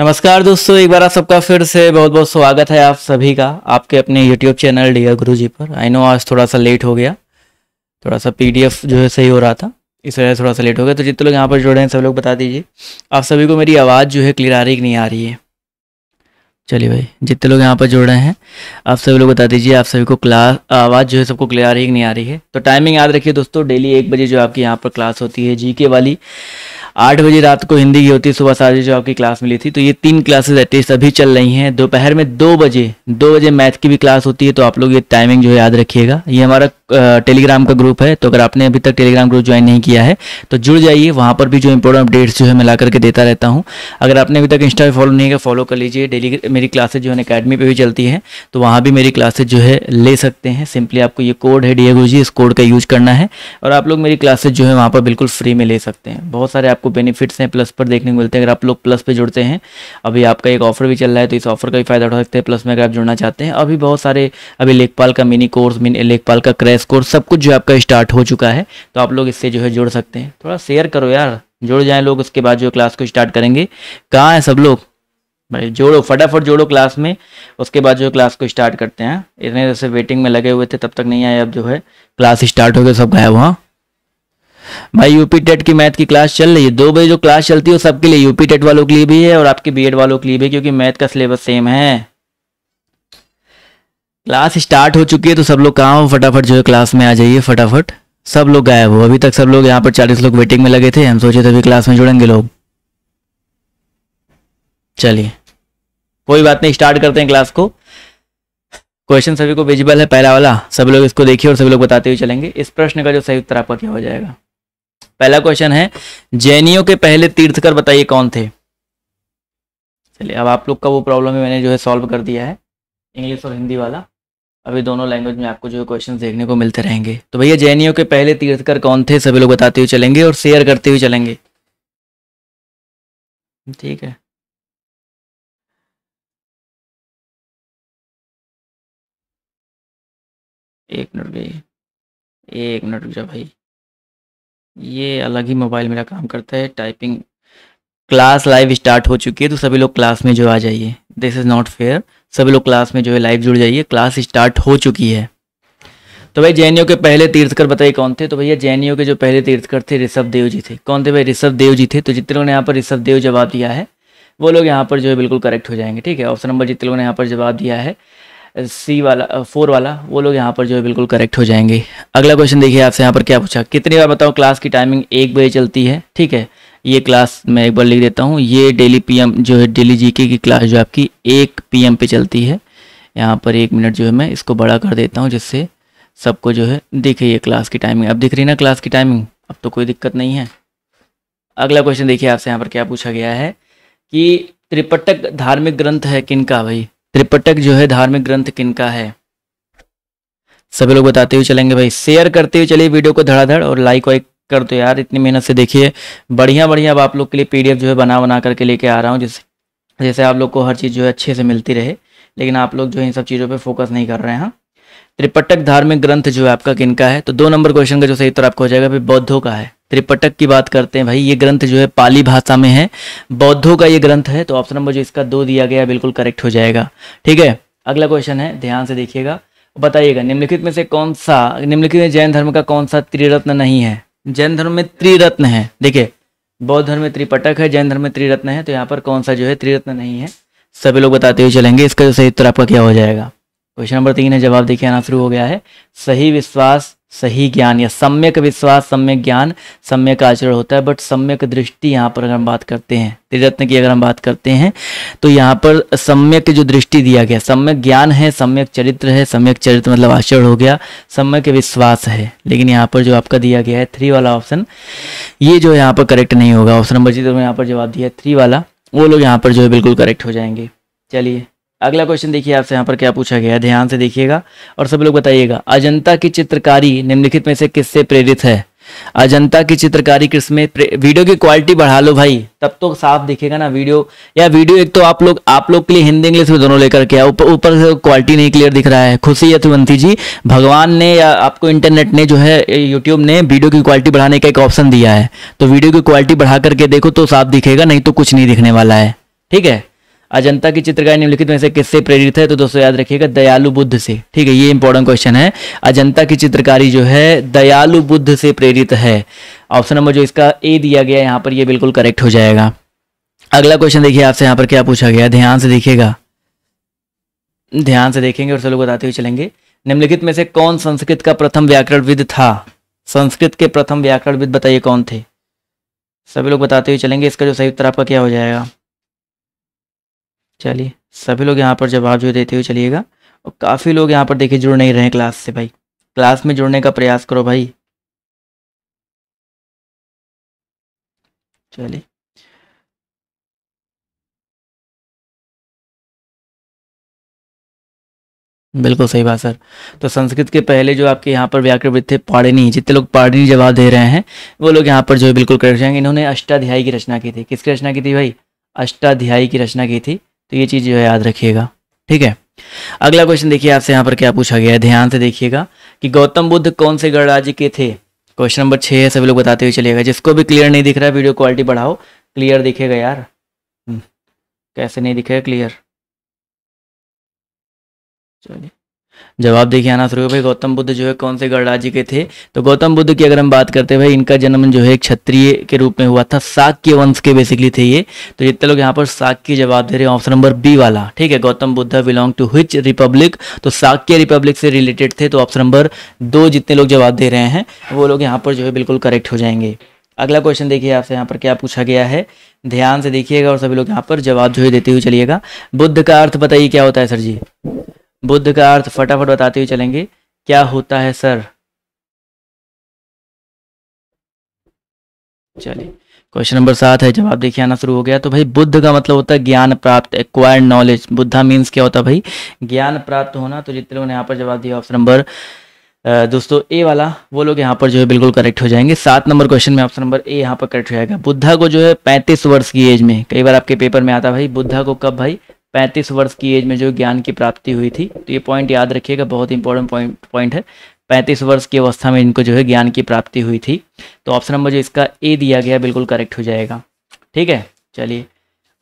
नमस्कार दोस्तों एक बार आप सबका फिर से बहुत बहुत स्वागत है आप सभी का आपके अपने यूट्यूब चैनल डियर गुरु जी पर आई नो आज थोड़ा सा लेट हो गया थोड़ा सा पीडीएफ जो है सही हो रहा था इस वजह से थोड़ा सा लेट हो गया तो जितने लोग यहाँ पर जुड़े हैं सब लोग बता दीजिए आप सभी को मेरी आवाज़ जो है क्लियर आ रही कि नहीं आ रही है चलिए भाई जितने लोग यहाँ पर जुड़ रहे हैं आप सभी लोग बता दीजिए आप सभी को क्लास आवाज़ जो है सबको क्लियर आ रही है कि नहीं आ रही है तो टाइमिंग याद रखिए दोस्तों डेली एक बजे जो आपकी यहाँ पर क्लास होती है जी वाली आठ बजे रात को हिंदी की होती सुबह सात बजे जो आपकी क्लास मिली थी तो ये तीन क्लासेस एटलीस्ट अभी चल रही हैं दोपहर में दो बजे दो बजे मैथ की भी क्लास होती है तो आप लोग ये टाइमिंग जो है याद रखिएगा ये हमारा टेलीग्राम का ग्रुप है तो अगर आपने अभी तक टेलीग्राम ग्रुप ज्वाइन नहीं किया है तो जुड़ जाइए वहाँ पर भी जो इंपॉर्टेंट अपडेट्स जो है मैं ला करके देता रहता हूँ अगर आपने अभी तक इंस्टा पर फॉलो नहीं किया फॉलो कर लीजिए डेली मेरी क्लासेज जो है अकेडमी पर भी चलती है तो वहाँ भी मेरी क्लासेज जो है ले सकते हैं सिंपली आपको ये कोड है डी जी इस कोड का यूज करना है और आप लोग मेरी क्लासेज जो है वहाँ पर बिल्कुल फ्री में ले सकते हैं बहुत सारे आपको बेनिफिट्स हैं प्लस पर देखने को मिलते हैं अगर आप लोग प्लस पर जुड़ते हैं अभी आपका एक ऑफर भी चल रहा है तो इस ऑफर का भी फायदा उठा सकते हैं प्लस में अगर आप जुड़ना चाहते हैं अभी बहुत सारे अभी लेखपाल का मिनी कोर्स लेखपाल का क्रैश कोर्स सब कुछ जो आपका स्टार्ट हो चुका है तो आप लोग इससे जो है जुड़ सकते हैं थोड़ा शेयर करो यार जुड़ जाएं लोग उसके बाद जो क्लास को स्टार्ट करेंगे कहाँ है सब लोग भाई जोड़ो फटाफट जोड़ो क्लास में उसके बाद जो क्लास को स्टार्ट करते हैं इतने जैसे वेटिंग में लगे हुए थे तब तक नहीं आए अब जो है क्लास स्टार्ट हो गया सब गए वहाँ भाई यूपी टेट की मैथ की क्लास चल रही है दो बजे जो क्लास चलती है वो सबके लिए यूपी टेट वालों के लिए भी है और आपके बीएड वालों के लिए भी क्योंकि मैथ का सिलेबस सेम है क्लास स्टार्ट हो चुकी है तो सब लोग कहाँ हो फटाफट जो है क्लास में आ जाइए फटाफट सब लोग गायब हो अभी तक सब लोग यहाँ पर चालीस लोग वेटिंग में लगे थे हम सोचे थे अभी क्लास में जुड़ेंगे लोग चलिए कोई बात नहीं स्टार्ट करते हैं क्लास को क्वेश्चन सभी को विजिबल है पहला वाला सब लोग इसको देखिए और सभी लोग बताते हुए चलेंगे इस प्रश्न का जो सही उत्तर आपका क्या हो जाएगा पहला क्वेश्चन है जैनियों के पहले तीर्थकर बताइए कौन थे चलिए अब आप लोग का वो प्रॉब्लम है मैंने जो है सॉल्व कर दिया है इंग्लिश और हिंदी वाला अभी दोनों लैंग्वेज में आपको जो क्वेश्चन देखने को मिलते रहेंगे तो भैया जे के पहले तीर्थकर कौन थे सभी लोग बताते हुए चलेंगे और शेयर करते हुए चलेंगे ठीक है एक मिनट भैया एक मिनट जा भाई ये अलग ही मोबाइल मेरा काम करता है टाइपिंग क्लास लाइव स्टार्ट हो चुकी है तो सभी लोग क्लास में जो आ जाइए दिस इज़ नॉट फेयर सभी लोग क्लास में जो है लाइव जुड़ जाइए क्लास स्टार्ट हो चुकी है तो भाई जे के पहले तीर्थकर बताइए कौन थे तो भैया जे के जो पहले तीर्थकर थे ऋषभ देव जी थे कौन थे भाई ऋषभ देव जी थे तो जितने लोगों ने यहाँ पर ऋषभ देव जवाब दिया है वो लोग यहाँ पर जो है बिल्कुल करेक्ट हो जाएंगे ठीक है ऑप्शन नंबर जितने लोगों ने यहाँ पर जवाब दिया है सी वाला फोर वाला वो लोग यहाँ पर जो है बिल्कुल करेक्ट हो जाएंगे अगला क्वेश्चन देखिए आपसे यहाँ पर क्या पूछा कितनी बार बताओ क्लास की टाइमिंग एक बजे चलती है ठीक है ये क्लास मैं एक बार लिख देता हूँ ये डेली पीएम जो है डेली जीके की क्लास जो आपकी एक पीएम पे चलती है यहाँ पर एक मिनट जो है मैं इसको बड़ा कर देता हूँ जिससे सबको जो है दिखे ये क्लास की टाइमिंग अब दिख रही ना क्लास की टाइमिंग अब तो कोई दिक्कत नहीं है अगला क्वेश्चन देखिए आपसे यहाँ पर क्या पूछा गया है कि त्रिपटक धार्मिक ग्रंथ है किनका भाई त्रिपटक जो है धार्मिक ग्रंथ किनका है सभी लोग बताते हुए चलेंगे भाई शेयर करते हुए चलिए वीडियो को धड़ाधड़ और लाइक वाइक कर दो यार इतनी मेहनत से देखिए बढ़िया बढ़िया अब आप लोग के लिए पीडीएफ जो है बना बना करके लेके आ रहा हूँ जैसे जैसे आप लोग को हर चीज़ जो है अच्छे से मिलती रहे लेकिन आप लोग जो है इन सब चीज़ों पर फोकस नहीं कर रहे हैं हाँ। त्रिपटक धार्मिक ग्रंथ जो है आपका का है तो दो नंबर क्वेश्चन का जो सही उत्तर आपको हो जाएगा भाई बौद्धों का है त्रिपटक की बात करते हैं भाई ये ग्रंथ जो है पाली भाषा में है बौद्धों का ये ग्रंथ है तो ऑप्शन नंबर जो इसका दो दिया गया बिल्कुल करेक्ट हो जाएगा ठीक है अगला क्वेश्चन है ध्यान से देखिएगा बताइएगा निम्नलिखित में से कौन सा निम्नलिखित में जैन धर्म का कौन सा त्रिरत्न नहीं है जैन धर्म में त्रिरत्न है देखिए बौद्ध धर्म में त्रिपटक है जैन धर्म में त्रिरत्न है तो यहाँ पर कौन सा जो है त्रिरत्न नहीं है सभी लोग बताते हुए चलेंगे इसका जो सही उत्तर आपका क्या हो जाएगा क्वेश्चन नंबर तीन है जवाब देखिए आना शुरू हो गया है सही विश्वास सही ज्ञान या सम्यक विश्वास सम्यक ज्ञान सम्यक आचरण होता है बट सम्यक दृष्टि यहाँ पर अगर हम बात करते हैं त्रिरत्न की अगर हम बात करते हैं तो यहाँ पर सम्यक जो दृष्टि दिया गया सम्यक ज्ञान है सम्यक चरित्र है सम्यक चरित्र मतलब आचरण हो गया सम्यक विश्वास है लेकिन यहाँ पर जो आपका दिया गया है थ्री वाला ऑप्शन ये जो यहाँ पर करेक्ट नहीं होगा ऑप्शन नंबर जी तो यहाँ पर जवाब दिया है थ्री वाला वो लोग यहाँ पर जो है बिल्कुल करेक्ट हो जाएंगे चलिए अगला क्वेश्चन देखिए आपसे यहाँ पर क्या पूछा गया है ध्यान से देखिएगा और सब लोग बताइएगा अजंता की चित्रकारी निम्नलिखित में से किससे प्रेरित है अजंता की चित्रकारी किसमें वीडियो की क्वालिटी बढ़ा लो भाई तब तो साफ दिखेगा ना वीडियो या वीडियो एक तो आप लोग आप लोग के लिए हिंदी इंग्लिश में दोनों लेकर के ऊपर ऊपर से क्वालिटी नहीं क्लियर दिख रहा है खुशी यथुवंती जी भगवान ने या आपको इंटरनेट ने जो है यूट्यूब ने वीडियो की क्वालिटी बढ़ाने का एक ऑप्शन दिया है तो वीडियो की क्वालिटी बढ़ा करके देखो तो साफ दिखेगा नहीं तो कुछ नहीं दिखने वाला है ठीक है अजंता की चित्रकारी निम्नलिखित में से किससे प्रेरित है तो दोस्तों याद रखिएगा दयालु बुद्ध से ठीक है ये इंपॉर्टेंट क्वेश्चन है अजंता की चित्रकारी जो है दयालु बुद्ध से प्रेरित है ऑप्शन नंबर जो इसका ए दिया गया यहाँ पर ये बिल्कुल करेक्ट हो जाएगा अगला क्वेश्चन देखिए आपसे यहाँ पर क्या पूछा गया ध्यान से देखिएगा ध्यान से देखेंगे और सब लोग बताते हुए चलेंगे निम्नलिखित में से कौन संस्कृत का प्रथम व्याकरणविद था संस्कृत के प्रथम व्याकरणविद बताइए कौन थे सभी लोग बताते हुए चलेंगे इसका जो सही उत्तर आपका क्या हो जाएगा चलिए सभी लोग यहाँ पर जवाब जो देते हुए चलिएगा और काफ़ी लोग यहाँ पर देखिए जुड़ नहीं रहे क्लास से भाई क्लास में जुड़ने का प्रयास करो भाई चलिए बिल्कुल सही बात सर तो संस्कृत के पहले जो आपके यहाँ पर व्याकरण थे पाड़िनी जितने लोग पाड़िनी जवाब दे रहे हैं वो लोग यहाँ पर जो है बिल्कुल कर जाएंगे इन्होंने अष्टाध्यायी की रचना की थी किसकी रचना की थी भाई अष्टाध्यायी की रचना की थी तो ये चीज़ जो है याद रखिएगा ठीक है अगला क्वेश्चन देखिए आपसे यहाँ पर क्या पूछा गया है ध्यान से देखिएगा कि गौतम बुद्ध कौन से गणराज्य के थे क्वेश्चन नंबर छः है सभी लोग बताते हुए चलेगा जिसको भी क्लियर नहीं दिख रहा है वीडियो क्वालिटी बढ़ाओ क्लियर दिखेगा यार हम्म, कैसे नहीं दिखेगा क्लियर चलिए जवाब देखिए आना शुरू भाई गौतम बुद्ध जो है कौन से गणराज्य के थे तो गौतम बुद्ध की अगर हम बात करते हैं भाई इनका जन्म जो है क्षत्रिय के रूप में हुआ था साक्य वंश के बेसिकली थे ये तो जितने लोग यहाँ पर के जवाब दे रहे हैं ऑप्शन नंबर बी वाला ठीक है Gautam Buddha belong to which republic तो के रिपब्लिक से रिलेटेड थे तो ऑप्शन नंबर दो जितने लोग जवाब दे रहे हैं वो लोग यहाँ पर जो है बिल्कुल करेक्ट हो जाएंगे अगला क्वेश्चन देखिए आपसे यहाँ पर क्या पूछा गया है ध्यान से देखिएगा और सभी लोग यहाँ पर जवाब जो है देते हुए चलिएगा बुद्ध का अर्थ बताइए क्या होता है सर जी बुद्ध का अर्थ फटाफट बताते हुए चलेंगे क्या होता है सर चलिए क्वेश्चन नंबर सात है जवाब देखिए आना शुरू हो गया तो भाई बुद्ध का मतलब होता है ज्ञान प्राप्त एक्वायर्ड नॉलेज बुद्धा मीन्स क्या होता है भाई ज्ञान प्राप्त होना तो जितने लोगों ने यहाँ पर जवाब दिया ऑप्शन नंबर दोस्तों ए वाला वो लोग यहाँ पर जो है बिल्कुल करेक्ट हो जाएंगे सात नंबर क्वेश्चन में ऑप्शन नंबर ए यहाँ पर करेक्ट हो जाएगा बुद्धा को जो है पैंतीस वर्ष की एज में कई बार आपके पेपर में आता भाई बुद्धा को कब भाई पैंतीस वर्ष की एज में जो ज्ञान की प्राप्ति हुई थी तो ये पॉइंट याद रखिएगा बहुत इंपॉर्टेंट पॉइंट पॉइंट है पैंतीस वर्ष की अवस्था में इनको जो है ज्ञान की प्राप्ति हुई थी तो ऑप्शन नंबर जो इसका ए दिया गया बिल्कुल करेक्ट हो जाएगा ठीक है चलिए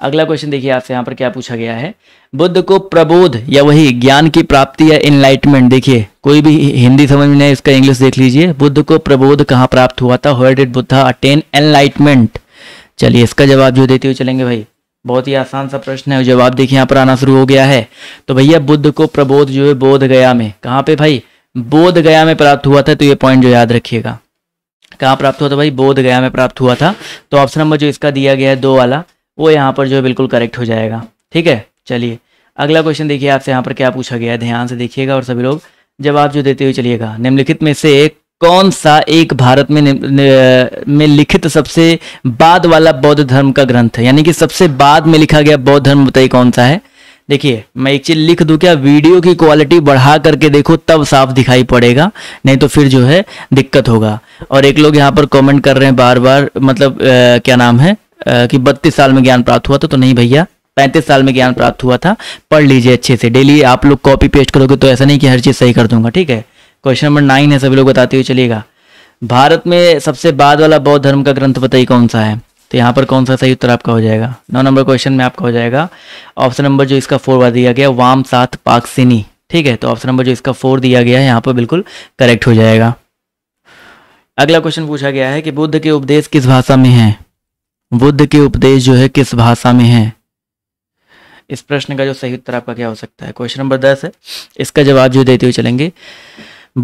अगला क्वेश्चन देखिए आपसे यहाँ पर क्या पूछा गया है बुद्ध को प्रबोध या वही ज्ञान की प्राप्ति या इनलाइटमेंट देखिए कोई भी हिंदी समझ में नहीं इसका इंग्लिश देख लीजिए बुद्ध को प्रबोध कहाँ प्राप्त हुआ था हुआ डिड बुद्धा अटेन एनलाइटमेंट चलिए इसका जवाब जो देते हुए चलेंगे भाई बहुत ही आसान सा प्रश्न है जवाब देखिए यहाँ पर आना शुरू हो गया है तो भैया बुद्ध को प्रबोध जो है बोध गया में कहाँ पे भाई बोध गया में प्राप्त हुआ था तो ये पॉइंट जो याद रखिएगा कहाँ प्राप्त हुआ था भाई बोध गया में प्राप्त हुआ था तो ऑप्शन नंबर जो इसका दिया गया है दो वाला वो यहाँ पर जो है बिल्कुल करेक्ट हो जाएगा ठीक है चलिए अगला क्वेश्चन देखिए आपसे यहाँ पर क्या पूछा गया है ध्यान से देखिएगा और सभी लोग जवाब जो देते हुए चलिएगा निम्नलिखित में से एक कौन सा एक भारत में में लिखित सबसे बाद वाला बौद्ध धर्म का ग्रंथ है यानी कि सबसे बाद में लिखा गया बौद्ध धर्म बताइए कौन सा है देखिए मैं एक चीज लिख दू क्या वीडियो की क्वालिटी बढ़ा करके देखो तब साफ दिखाई पड़ेगा नहीं तो फिर जो है दिक्कत होगा और एक लोग यहाँ पर कमेंट कर रहे हैं बार बार मतलब आ, क्या नाम है आ, कि बत्तीस साल में ज्ञान प्राप्त हुआ था तो नहीं भैया पैंतीस साल में ज्ञान प्राप्त हुआ था पढ़ लीजिए अच्छे से डेली आप लोग कॉपी पेस्ट करोगे तो ऐसा नहीं कि हर चीज सही कर दूंगा ठीक है क्वेश्चन नंबर नाइन है सभी लोग बताते हुए चलिएगा भारत में सबसे बाद वाला बौद्ध धर्म का ग्रंथ बताइए कौन सा है तो यहाँ पर कौन सा सही उत्तर आपका हो जाएगा नौ नंबर क्वेश्चन में आपका हो जाएगा ऑप्शन नंबर जो इसका फोर बार दिया गया वाम साथ पाकसिनी ठीक है तो ऑप्शन नंबर जो इसका फोर दिया गया है यहाँ पर बिल्कुल करेक्ट हो जाएगा अगला क्वेश्चन पूछा गया है कि बुद्ध के उपदेश किस भाषा में है बुद्ध के उपदेश जो है किस भाषा में है इस प्रश्न का जो सही उत्तर आपका क्या हो सकता है क्वेश्चन नंबर दस है इसका जवाब जो देते हुए चलेंगे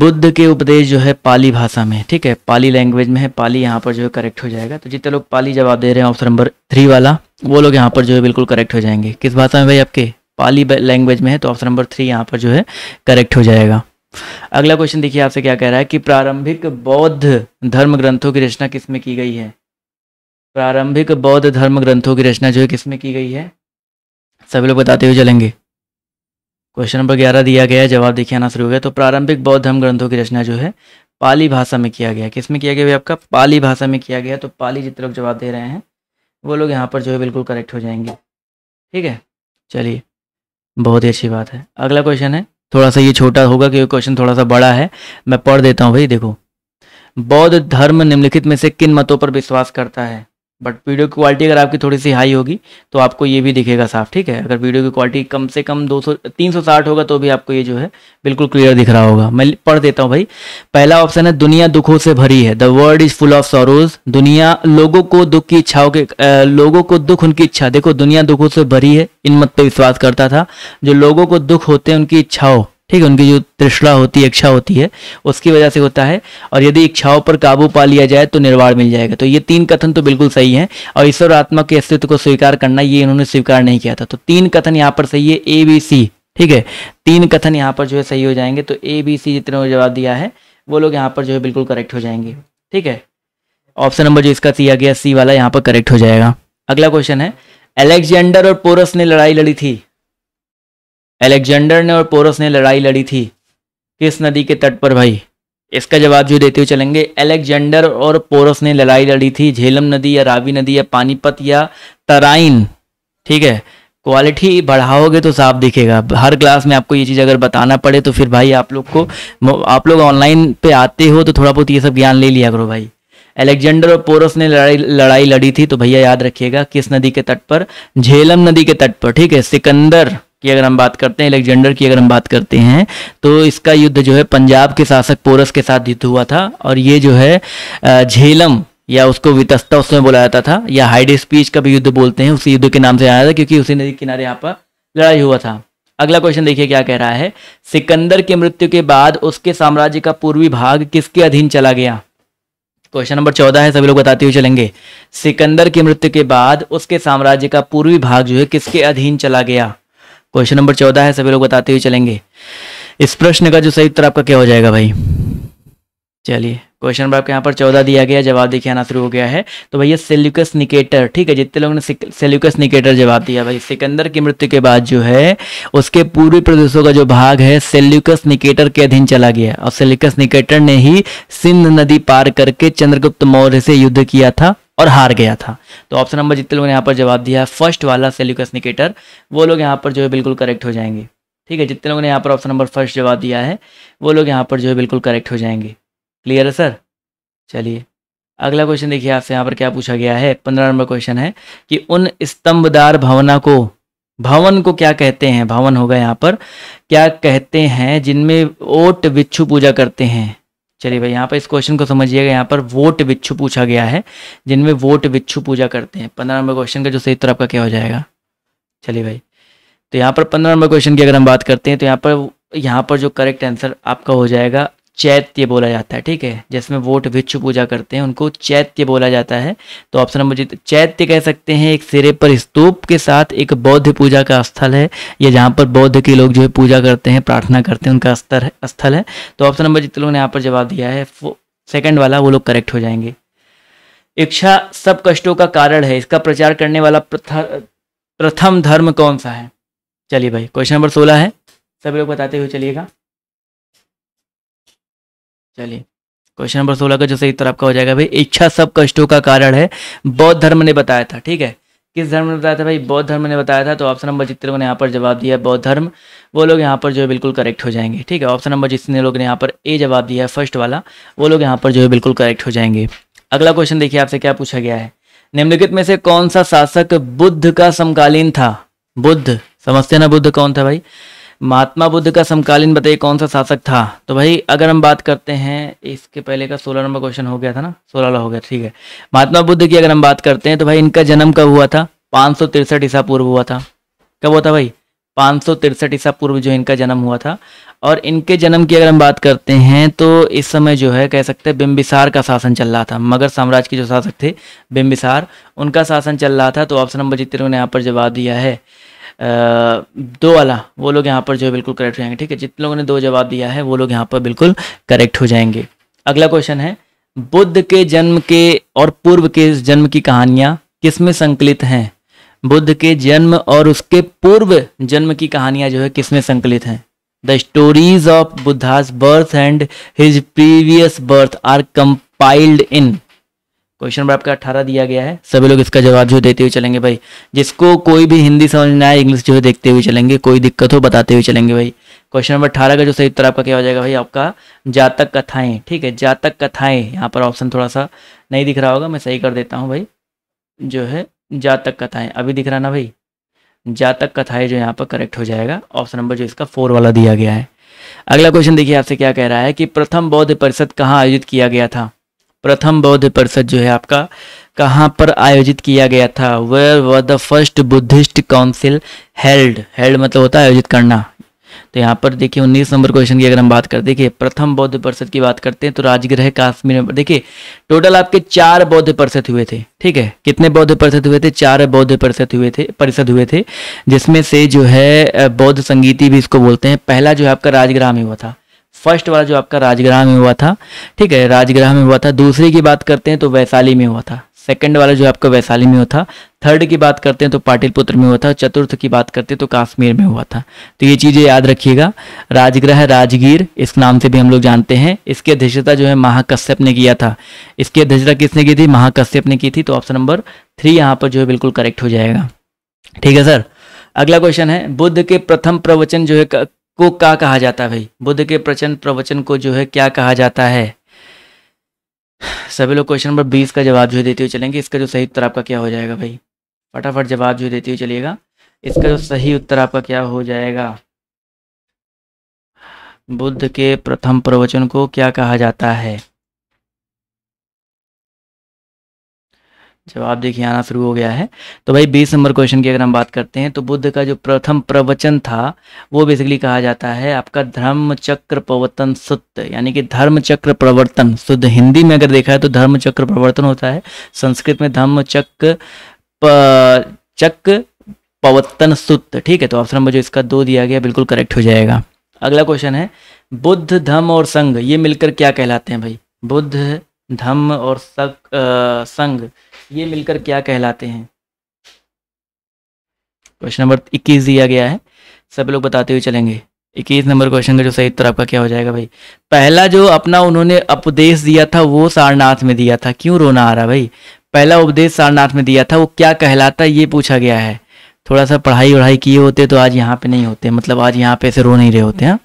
बुद्ध के उपदेश जो है पाली भाषा में ठीक है पाली लैंग्वेज में है पाली यहाँ पर जो है करेक्ट हो जाएगा तो जितने लोग पाली जवाब दे रहे हैं ऑप्शन नंबर थ्री वाला वो लोग यहाँ पर जो है बिल्कुल करेक्ट हो जाएंगे किस भाषा में भाई आपके पाली लैंग्वेज में है तो ऑप्शन नंबर थ्री यहाँ पर जो है करेक्ट हो जाएगा अगला क्वेश्चन देखिए आपसे क्या कह रहा है कि प्रारंभिक बौद्ध धर्म ग्रंथों की रचना किस में की गई है प्रारंभिक बौद्ध धर्म ग्रंथों की रचना जो है किस में की गई है सभी लोग बताते हुए चलेंगे क्वेश्चन नंबर ग्यारह दिया गया है जवाब देखिए आना शुरू हो गया तो प्रारंभिक बौद्ध धर्म ग्रंथों की रचना जो है पाली भाषा में किया गया किस में किया गया आपका पाली भाषा में किया गया तो पाली जितने लोग जवाब दे रहे हैं वो लोग यहाँ पर जो है बिल्कुल करेक्ट हो जाएंगे ठीक है चलिए बहुत ही अच्छी बात है अगला क्वेश्चन है थोड़ा सा ये छोटा होगा क्योंकि क्वेश्चन थोड़ा सा बड़ा है मैं पढ़ देता हूँ भाई देखो बौद्ध धर्म निम्नलिखित में से किन मतों पर विश्वास करता है बट वीडियो की क्वालिटी अगर आपकी थोड़ी सी हाई होगी तो आपको ये भी दिखेगा साफ ठीक है अगर वीडियो की क्वालिटी कम से कम 200 360 होगा तो भी आपको ये जो है बिल्कुल क्लियर दिख रहा होगा मैं पढ़ देता हूँ भाई पहला ऑप्शन है दुनिया दुखों से भरी है the world is full of sorrows दुनिया लोगों को दुख की इच्छाओं के लोगों को दुख उनकी इच्छा देखो दुनिया दुखों से भरी है इन मत पर विश्वास करता था जो लोगों को दुख होते हैं उनकी इच्छाओं ठीक है उनकी जो तृष्णा होती है इच्छा होती है उसकी वजह से होता है और यदि इच्छाओं पर काबू पा लिया जाए तो निर्वाण मिल जाएगा तो ये तीन कथन तो बिल्कुल सही है और ईश्वर आत्मा के अस्तित्व को स्वीकार करना ये इन्होंने स्वीकार नहीं किया था तो तीन कथन यहाँ पर सही है ए बी सी ठीक है तीन कथन यहाँ पर जो है सही हो जाएंगे तो ए बी सी जितने जवाब दिया है वो लोग यहाँ पर जो है बिल्कुल करेक्ट हो जाएंगे ठीक है ऑप्शन नंबर जो इसका दिया गया सी वाला यहाँ पर करेक्ट हो जाएगा अगला क्वेश्चन है अलेक्जेंडर और पोरस ने लड़ाई लड़ी थी एलेक्जेंडर ने और पोरस ने लड़ाई लड़ी थी किस नदी के तट पर भाई इसका जवाब जो देते हुए चलेंगे एलेक्जेंडर और पोरस ने लड़ाई लड़ी थी झेलम नदी या रावी नदी या पानीपत या तराइन ठीक है क्वालिटी बढ़ाओगे तो साफ दिखेगा हर क्लास में आपको ये चीज़ अगर बताना पड़े तो फिर भाई आप लोग को आप लोग ऑनलाइन पे आते हो तो थोड़ा बहुत ये सब ज्ञान ले लिया करो भाई एलेक्जेंडर और पोरस ने लड़ाई लड़ाई लड़ी थी तो भैया याद रखिएगा किस नदी के तट पर झेलम नदी के तट पर ठीक है सिकंदर की अगर हम बात करते हैं अलेक्जेंडर की अगर हम बात करते हैं तो इसका युद्ध जो है पंजाब के शासक पोरस के साथ युद्ध हुआ था और ये जो है झेलम या उसको वितस्ता उसमें बोला जाता था या हाइड स्पीच का भी युद्ध बोलते हैं उसी युद्ध के नाम से आया था क्योंकि उसी नदी किनारे यहाँ पर लड़ाई हुआ था अगला क्वेश्चन देखिए क्या कह रहा है सिकंदर की मृत्यु के बाद उसके साम्राज्य का पूर्वी भाग किसके अधीन चला गया क्वेश्चन नंबर चौदह है सभी लोग बताते हुए चलेंगे सिकंदर की मृत्यु के बाद उसके साम्राज्य का पूर्वी भाग जो है किसके अधीन चला गया क्वेश्चन नंबर चौदह है सभी लोग बताते हुए चलेंगे इस प्रश्न का जो सही उत्तर आपका क्या हो जाएगा भाई चलिए क्वेश्चन नंबर आपके यहाँ पर चौदह दिया गया जवाब देखिए आना शुरू हो गया है तो भैया सेल्युकस निकेटर ठीक है जितने लोगों ने सेल्युकस निकेटर जवाब दिया भाई सिकंदर की मृत्यु के बाद जो है उसके पूर्वी प्रदेशों का जो भाग है सेल्युकस निकेटर के अधीन चला गया और सेल्युकस निकेटर ने ही सिंध नदी पार करके चंद्रगुप्त मौर्य से युद्ध किया था और हार गया था तो ऑप्शन नंबर जितने लोगों ने यहाँ पर जवाब दिया है फर्स्ट वाला सेल्यूकस निकेटर वो लोग यहाँ पर जो है बिल्कुल करेक्ट हो जाएंगे ठीक है जितने लोगों ने यहाँ पर ऑप्शन नंबर फर्स्ट जवाब दिया है वो लोग यहाँ पर जो है बिल्कुल करेक्ट हो जाएंगे क्लियर है सर चलिए अगला क्वेश्चन देखिए आपसे यहाँ पर क्या पूछा गया है पंद्रह नंबर क्वेश्चन है कि उन स्तंभदार भवना को भवन को क्या कहते हैं भवन होगा यहाँ पर क्या कहते हैं जिनमें ओट बिच्छू पूजा करते हैं चलिए भाई यहाँ पर इस क्वेश्चन को समझिएगा यहाँ पर वोट बिच्छू पूछा गया है जिनमें वोट बिच्छू पूजा करते हैं पंद्रह नंबर क्वेश्चन का जो सही उत्तर आपका क्या हो जाएगा चलिए भाई तो यहाँ पर पंद्रह नंबर क्वेश्चन की अगर हम बात करते हैं तो यहाँ पर यहाँ पर जो करेक्ट आंसर आपका हो जाएगा चैत्य बोला जाता है ठीक है जिसमें वोट भिक्षु पूजा करते हैं उनको चैत्य बोला जाता है तो ऑप्शन नंबर जी चैत्य कह सकते हैं एक सिरे पर स्तूप के साथ एक बौद्ध पूजा का स्थल है या जहाँ पर बौद्ध के लोग जो है पूजा करते हैं प्रार्थना करते हैं उनका स्तर है स्थल है तो ऑप्शन नंबर जितने लोगों ने यहाँ पर जवाब दिया है सेकेंड वाला वो लोग करेक्ट हो जाएंगे इच्छा सब कष्टों का कारण है इसका प्रचार करने वाला प्रथम धर्म कौन सा है चलिए भाई क्वेश्चन नंबर सोलह है सभी लोग बताते हुए चलिएगा चलिए क्वेश्चन नंबर सोलह का जो सही उत्तर आपका हो जाएगा भाई इच्छा सब कष्टों का कारण है बौद्ध धर्म ने बताया था ठीक है किस धर्म ने बताया था भाई बौद्ध धर्म ने बताया था तो ऑप्शन नंबर जितने लोगों ने यहाँ पर जवाब दिया बौद्ध धर्म वो लोग यहाँ पर जो है बिल्कुल करेक्ट हो जाएंगे ठीक है ऑप्शन नंबर जितने लोग ने यहाँ पर ए जवाब दिया है फर्स्ट वाला वो लोग यहाँ पर जो है बिल्कुल करेक्ट हो जाएंगे अगला क्वेश्चन देखिए आपसे क्या पूछा गया है निम्नलिखित में से कौन सा शासक बुद्ध का समकालीन था बुद्ध समझते ना बुद्ध कौन था भाई महात्मा बुद्ध का समकालीन बताइए कौन सा शासक था तो भाई अगर हम बात करते हैं इसके पहले का सोलह नंबर क्वेश्चन हो गया था ना सोलह हो गया ठीक है महात्मा बुद्ध की अगर हम बात करते हैं तो भाई इनका जन्म कब हुआ था पाँच सौ तिरसठ ईसा पूर्व हुआ था कब हुआ था भाई पाँच सौ तिरसठ ईसा पूर्व जो इनका जन्म हुआ था और इनके जन्म की अगर हम बात करते हैं तो इस समय जो है कह सकते हैं बिम्बिसार का शासन चल रहा था मगर साम्राज्य के जो शासक थे बिम्बिसार उनका शासन चल रहा था तो ऑप्शन नंबर जितने यहाँ पर जवाब दिया है दो वाला वो लोग यहाँ पर जो है बिल्कुल करेक्ट हो जाएंगे ठीक है जितने लोगों ने दो जवाब दिया है वो लोग यहाँ पर बिल्कुल करेक्ट हो जाएंगे अगला क्वेश्चन है बुद्ध के जन्म के और पूर्व के जन्म की कहानियां किसमें संकलित हैं बुद्ध के जन्म और उसके पूर्व जन्म की कहानियां जो है किसमें संकलित हैं the stories of Buddha's birth and his previous birth are compiled in question number आपका अठारह दिया गया है सभी लोग इसका जवाब जो देते हुए चलेंगे भाई जिसको कोई भी हिंदी समझ ना आए इंग्लिश जो है देखते हुए चलेंगे कोई दिक्कत हो बताते हुए चलेंगे भाई क्वेश्चन नंबर अठारह का जो सही उत्तर आपका क्या हो जाएगा भाई आपका जातक कथाएं ठीक है जातक कथाएं यहाँ पर ऑप्शन थोड़ा सा नहीं दिख रहा होगा मैं सही कर देता हूँ भाई जो है जातक कथाएं अभी दिख रहा ना भाई जातक कथाएं जो यहाँ पर करेक्ट हो जाएगा ऑप्शन नंबर जो इसका फोर वाला दिया गया है अगला क्वेश्चन देखिए आपसे क्या कह रहा है कि प्रथम बौद्ध परिषद कहाँ आयोजित किया गया था प्रथम बौद्ध परिषद जो है आपका कहाँ पर आयोजित किया गया था where was the first Buddhist council held held मतलब होता है आयोजित करना तो यहाँ पर देखिए उन्नीस नंबर क्वेश्चन की अगर हम बात करें देखिए प्रथम बौद्ध परिषद की बात करते हैं तो राजगृह काश्मीर में देखिए टोटल आपके चार बौद्ध परिषद हुए थे ठीक है कितने बौद्ध परिषद हुए थे चार बौद्ध परिषद हुए थे परिषद हुए थे जिसमें से जो है बौद्ध संगीति भी इसको बोलते हैं पहला जो है आपका राजगृह में हुआ था फर्स्ट वाला जो आपका राजगृह में हुआ था ठीक है राजगृह में हुआ था दूसरी की बात करते हैं तो वैशाली में हुआ था सेकंड वाला जो आपका वैशाली में हुआ था थर्ड की बात करते हैं तो पाटिलपुत्र में हुआ था चतुर्थ की बात करते हैं तो काश्मीर में हुआ था तो ये चीज़ें याद रखिएगा राजग्रह राजगीर इस नाम से भी हम लोग जानते हैं इसकी अध्यक्षता जो है महाकश्यप ने किया था इसकी अध्यक्षता किसने की थी महाकश्यप ने की थी तो ऑप्शन नंबर थ्री यहाँ पर जो है बिल्कुल करेक्ट हो जाएगा ठीक है सर अगला क्वेश्चन है बुद्ध के प्रथम प्रवचन जो है को क्या कहा जाता है भाई बुद्ध के प्रचन प्रवचन को जो है क्या कहा जाता है सभी लोग क्वेश्चन नंबर बीस का जवाब जो है देते हुए चलेंगे इसका जो सही उत्तर आपका क्या हो जाएगा भाई फटाफट जवाब जो है देते हुए चलिएगा इसका जो सही उत्तर आपका क्या हो जाएगा बुद्ध के प्रथम प्रवचन को क्या कहा जाता है जवाब देखिए आना शुरू हो गया है तो भाई बीस नंबर क्वेश्चन की अगर हम बात करते हैं तो बुद्ध का जो प्रथम प्रवचन था वो बेसिकली कहा जाता है आपका धर्म चक्र प्रवर्तन शुद्ध यानी कि धर्म चक्र प्रवर्तन शुद्ध हिंदी में अगर देखा है तो धर्म चक्र प्रवर्तन होता है संस्कृत में धर्म चक्र चक्र पवत्तन सुत ठीक है तो ऑप्शन नंबर जो इसका दो दिया गया बिल्कुल करेक्ट हो जाएगा अगला क्वेश्चन है बुद्ध धम्म और संघ ये मिलकर क्या कहलाते हैं भाई बुद्ध धम्म और संघ ये मिलकर क्या कहलाते हैं क्वेश्चन नंबर इक्कीस दिया गया है सब लोग बताते हुए चलेंगे इक्कीस नंबर क्वेश्चन का जो सही उत्तर आपका क्या हो जाएगा भाई पहला जो अपना उन्होंने उपदेश दिया था वो सारनाथ में दिया था क्यों रोना आ रहा भाई पहला उपदेश सारनाथ में दिया था वो क्या कहलाता ये पूछा गया है थोड़ा सा पढ़ाई वढ़ाई किए होते तो आज यहाँ पे नहीं होते मतलब आज यहाँ पे ऐसे रो नहीं रहे होते हैं हाँ?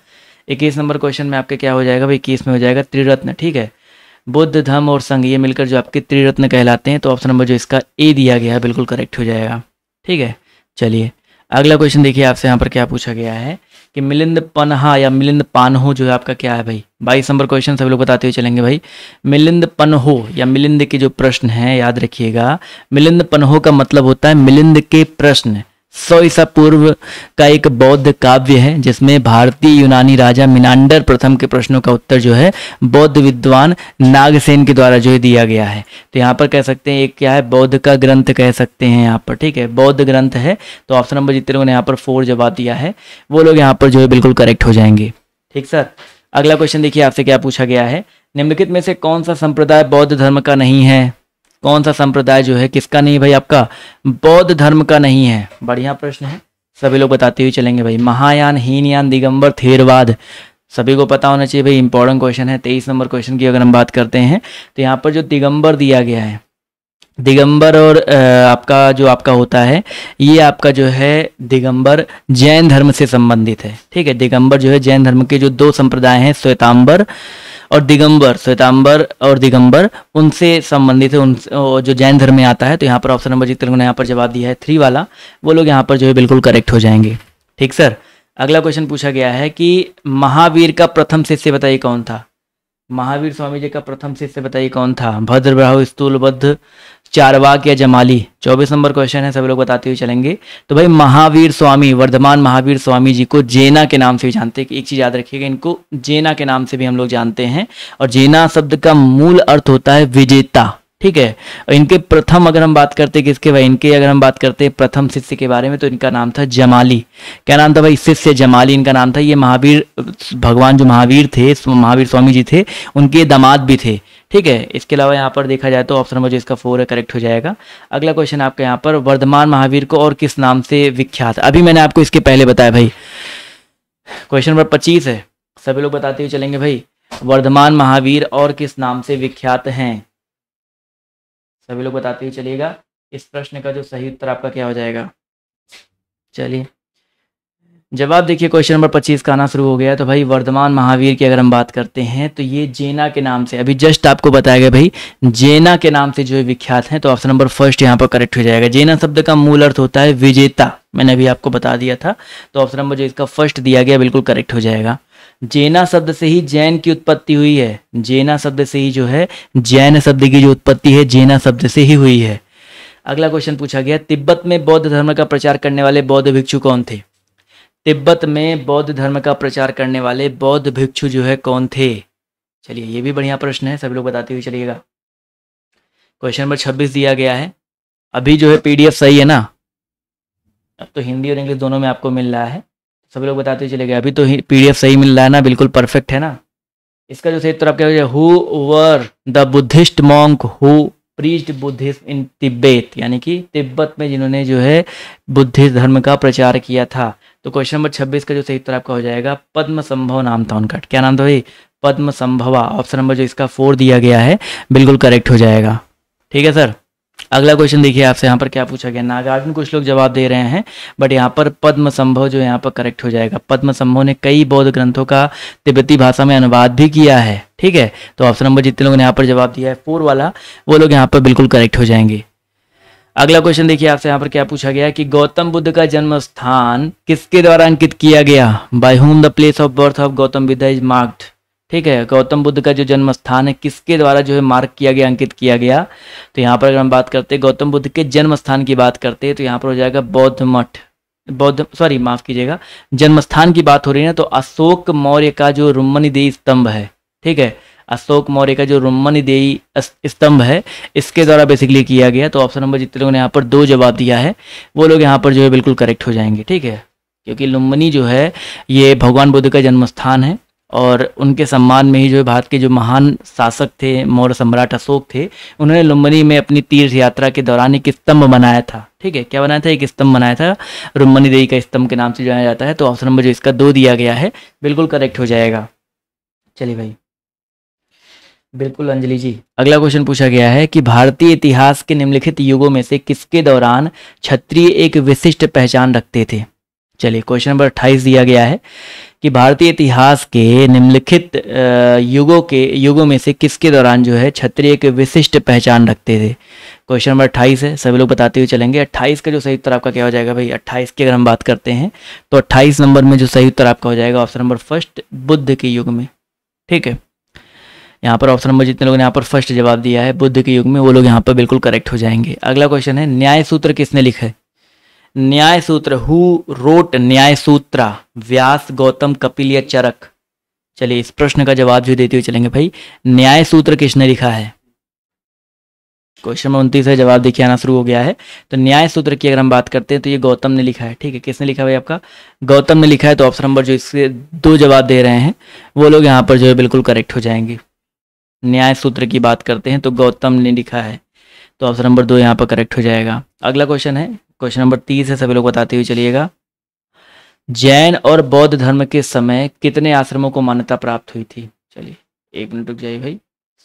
इक्कीस नंबर क्वेश्चन में आपके क्या हो जाएगा भाई इक्कीस में हो जाएगा त्रिरत्न ठीक है बुद्ध धम और संघ ये मिलकर जो आपके त्रिरत्न कहलाते हैं तो ऑप्शन नंबर जो इसका ए दिया गया है बिल्कुल करेक्ट हो जाएगा ठीक है चलिए अगला क्वेश्चन देखिए आपसे यहाँ पर क्या पूछा गया है कि मिलिंद पनहा या मिलिंद पानहो जो है आपका क्या है भाई बाईस नंबर क्वेश्चन सभी लोग बताते हुए चलेंगे भाई मिलिंद पनहो या मिलिंद के जो प्रश्न है याद रखिएगा मिलिंद पनहो का मतलब होता है मिलिंद के प्रश्न सौ ईसा पूर्व का एक बौद्ध काव्य है जिसमें भारतीय यूनानी राजा मिनांडर प्रथम के प्रश्नों का उत्तर जो है बौद्ध विद्वान नागसेन के द्वारा जो है दिया गया है तो यहाँ पर कह सकते हैं एक क्या है बौद्ध का ग्रंथ कह सकते हैं यहाँ पर ठीक है बौद्ध ग्रंथ है तो ऑप्शन नंबर जितने लोगों ने यहाँ पर फोर जवाब दिया है वो लोग यहाँ पर जो है बिल्कुल करेक्ट हो जाएंगे ठीक सर अगला क्वेश्चन देखिए आपसे क्या पूछा गया है निम्नलिखित में से कौन सा संप्रदाय बौद्ध धर्म का नहीं है कौन सा संप्रदाय जो है किसका नहीं भाई आपका बौद्ध धर्म का नहीं है बढ़िया प्रश्न है सभी लोग बताते हुए चलेंगे भाई महायान हीनयान दिगंबर थेरवाद सभी को पता होना चाहिए भाई इंपॉर्टेंट क्वेश्चन है तेईस नंबर क्वेश्चन की अगर हम बात करते हैं तो यहाँ पर जो दिगंबर दिया गया है दिगंबर और आपका जो आपका होता है ये आपका जो है दिगंबर जैन धर्म से संबंधित है ठीक है दिगंबर जो है जैन धर्म के जो दो संप्रदाय हैं श्वेतांबर और दिगंबर श्वेतांबर और दिगंबर उनसे संबंधित है उन जो जैन धर्म में आता है तो यहाँ पर ऑप्शन नंबर जितने तेलुगु ने यहाँ पर जवाब दिया है थ्री वाला वो लोग यहाँ पर जो है बिल्कुल करेक्ट हो जाएंगे ठीक सर अगला क्वेश्चन पूछा गया है कि महावीर का प्रथम शिष्य बताइए कौन था महावीर स्वामी जी का प्रथम शिष्य बताइए कौन था भद्र ब्राहु स्थूलबद्ध चारवाक या जमाली चौबीस नंबर क्वेश्चन है सभी लोग बताते हुए चलेंगे तो भाई महावीर स्वामी वर्धमान महावीर स्वामी जी को जेना के नाम से भी जानते हैं एक चीज़ याद रखिएगा इनको जेना के नाम से भी हम लोग जानते हैं और जेना शब्द का मूल अर्थ होता है विजेता ठीक है इनके प्रथम अगर हम बात करते किसके भाई इनके अगर हम बात करते हैं प्रथम शिष्य के बारे में तो इनका नाम था जमाली क्या नाम था भाई शिष्य जमाली इनका नाम था ये महावीर भगवान जो महावीर थे महावीर स्वामी जी थे उनके दामाद भी थे ठीक है इसके अलावा यहाँ पर देखा जाए तो ऑप्शन नंबर जो इसका फोर है करेक्ट हो जाएगा अगला क्वेश्चन आपका यहाँ पर वर्धमान महावीर को और किस नाम से विख्यात अभी मैंने आपको इसके पहले बताया भाई क्वेश्चन नंबर पच्चीस है सभी लोग बताते हुए चलेंगे भाई वर्धमान महावीर और किस नाम से विख्यात हैं सभी लोग बताते ही चलिएगा इस प्रश्न का जो सही उत्तर आपका क्या हो जाएगा चलिए जवाब देखिए क्वेश्चन नंबर पच्चीस का आना शुरू हो गया तो भाई वर्धमान महावीर की अगर हम बात करते हैं तो ये जेना के नाम से अभी जस्ट आपको बताया गया भाई जेना के नाम से जो विख्यात हैं तो ऑप्शन नंबर फर्स्ट यहाँ पर करेक्ट हो जाएगा जेना शब्द का मूल अर्थ होता है विजेता मैंने अभी आपको बता दिया था तो ऑप्शन नंबर जो इसका फर्स्ट दिया गया बिल्कुल करेक्ट हो जाएगा जेना शब्द से ही जैन की उत्पत्ति हुई है जेना शब्द से ही जो है जैन शब्द की जो उत्पत्ति है जेना शब्द से ही हुई है अगला क्वेश्चन पूछा गया तिब्बत में बौद्ध धर्म का प्रचार करने वाले बौद्ध भिक्षु कौन थे तिब्बत में बौद्ध धर्म का प्रचार करने वाले बौद्ध भिक्षु जो है कौन थे चलिए ये भी बढ़िया प्रश्न है सभी लोग बताते हुए चलिएगा क्वेश्चन नंबर छब्बीस दिया गया है अभी जो है पीडीएफ सही है ना अब तो हिंदी और इंग्लिश दोनों में आपको मिल रहा है सब लोग बताते चले गए अभी तो पीडीएफ सही मिल रहा है ना बिल्कुल परफेक्ट है ना इसका जो सही उत्तर आपके who was the Buddhist monk who priest Buddhist in Tibet यानी कि तिब्बत में जिन्होंने जो है बुद्धिस्ट धर्म का प्रचार किया था तो क्वेश्चन नंबर छब्बीस का जो सही उत्तर आपका हो जाएगा पद्म संभव नाम था उनका क्या नाम था भाई पद्म संभवा ऑप्शन नंबर जो इसका फोर दिया गया है बिल्कुल करेक्ट हो जाएगा ठीक है सर अगला क्वेश्चन देखिए आपसे यहाँ पर क्या पूछा गया नागार्जुन कुछ लोग जवाब दे रहे हैं बट यहाँ पर पद्म संभव जो यहाँ पर करेक्ट हो जाएगा पद्म संभव ने कई बौद्ध ग्रंथों का तिब्बती भाषा में अनुवाद भी किया है ठीक है तो ऑप्शन नंबर जितने लोगों ने यहाँ पर जवाब दिया है फोर वाला वो लोग यहाँ पर बिल्कुल करेक्ट हो जाएंगे अगला क्वेश्चन देखिए आपसे यहाँ पर क्या पूछा गया कि गौतम बुद्ध का जन्म स्थान किसके द्वारा अंकित किया गया by whom the place of birth of Gautam Buddha is marked ठीक है गौतम बुद्ध का जो जन्म स्थान है किसके द्वारा जो है मार्क किया गया अंकित किया गया तो यहाँ पर अगर हम बात करते हैं गौतम बुद्ध के जन्म स्थान की बात करते हैं तो यहाँ पर हो जाएगा बौद्ध मठ बौद्ध सॉरी माफ कीजिएगा जन्म स्थान की बात हो रही है ना तो अशोक मौर्य का जो देई स्तंभ है ठीक है अशोक मौर्य का जो देई स्तंभ है इसके द्वारा बेसिकली किया गया तो ऑप्शन नंबर जितने लोगों ने यहाँ पर दो जवाब दिया है वो लोग यहाँ पर जो है बिल्कुल करेक्ट हो जाएंगे ठीक है क्योंकि लुम्बनी जो है ये भगवान बुद्ध का जन्म स्थान है और उनके सम्मान में ही जो भारत के जो महान शासक थे मौर्य सम्राट अशोक थे उन्होंने लुम्बनी में अपनी तीर्थ यात्रा के दौरान एक स्तंभ बनाया था ठीक है क्या बनाया था एक स्तंभ बनाया था रुम्बनी देवी का स्तंभ के नाम से जाना जाता है तो ऑप्शन नंबर जो इसका दो दिया गया है बिल्कुल करेक्ट हो जाएगा चलिए भाई बिल्कुल अंजलि जी अगला क्वेश्चन पूछा गया है कि भारतीय इतिहास के निम्नलिखित युगों में से किसके दौरान क्षत्रिय एक विशिष्ट पहचान रखते थे चलिए क्वेश्चन नंबर अट्ठाईस दिया गया है कि भारतीय इतिहास के निम्नलिखित युगों के युगों में से किसके दौरान जो है क्षत्रिय के विशिष्ट पहचान रखते थे क्वेश्चन नंबर अट्ठाईस है सभी लोग बताते हुए चलेंगे अट्ठाईस का जो सही उत्तर आपका क्या हो जाएगा भाई अट्ठाईस की अगर हम बात करते हैं तो अट्ठाईस नंबर में जो सही उत्तर आपका हो जाएगा ऑप्शन नंबर फर्स्ट बुद्ध के युग में ठीक है यहाँ पर ऑप्शन नंबर जितने लोगों ने यहाँ पर फर्स्ट जवाब दिया है बुद्ध के युग में वो लोग यहाँ पर बिल्कुल करेक्ट हो जाएंगे अगला क्वेश्चन है न्याय सूत्र किसने लिखा है न्याय सूत्र हु रोट न्याय सूत्रा व्यास गौतम कपिल या चरक चलिए इस प्रश्न का जवाब जो देते हुए चलेंगे भाई न्याय सूत्र किसने लिखा है क्वेश्चन नंबर उन्तीस है जवाब देखिए आना शुरू हो गया है तो न्याय सूत्र की अगर हम बात करते हैं तो ये गौतम ने लिखा है ठीक है किसने लिखा भाई आपका गौतम ने लिखा है तो ऑप्शन नंबर जो इसके दो जवाब दे रहे हैं वो लोग यहाँ पर जो है बिल्कुल करेक्ट हो जाएंगे न्याय सूत्र की बात करते हैं तो गौतम ने लिखा है तो ऑप्शन नंबर दो यहाँ पर करेक्ट हो जाएगा अगला क्वेश्चन है क्वेश्चन नंबर तीस है सभी लोग बताते हुए चलिएगा जैन और बौद्ध धर्म के समय कितने आश्रमों को मान्यता प्राप्त हुई थी चलिए एक मिनट रुक जाइए भाई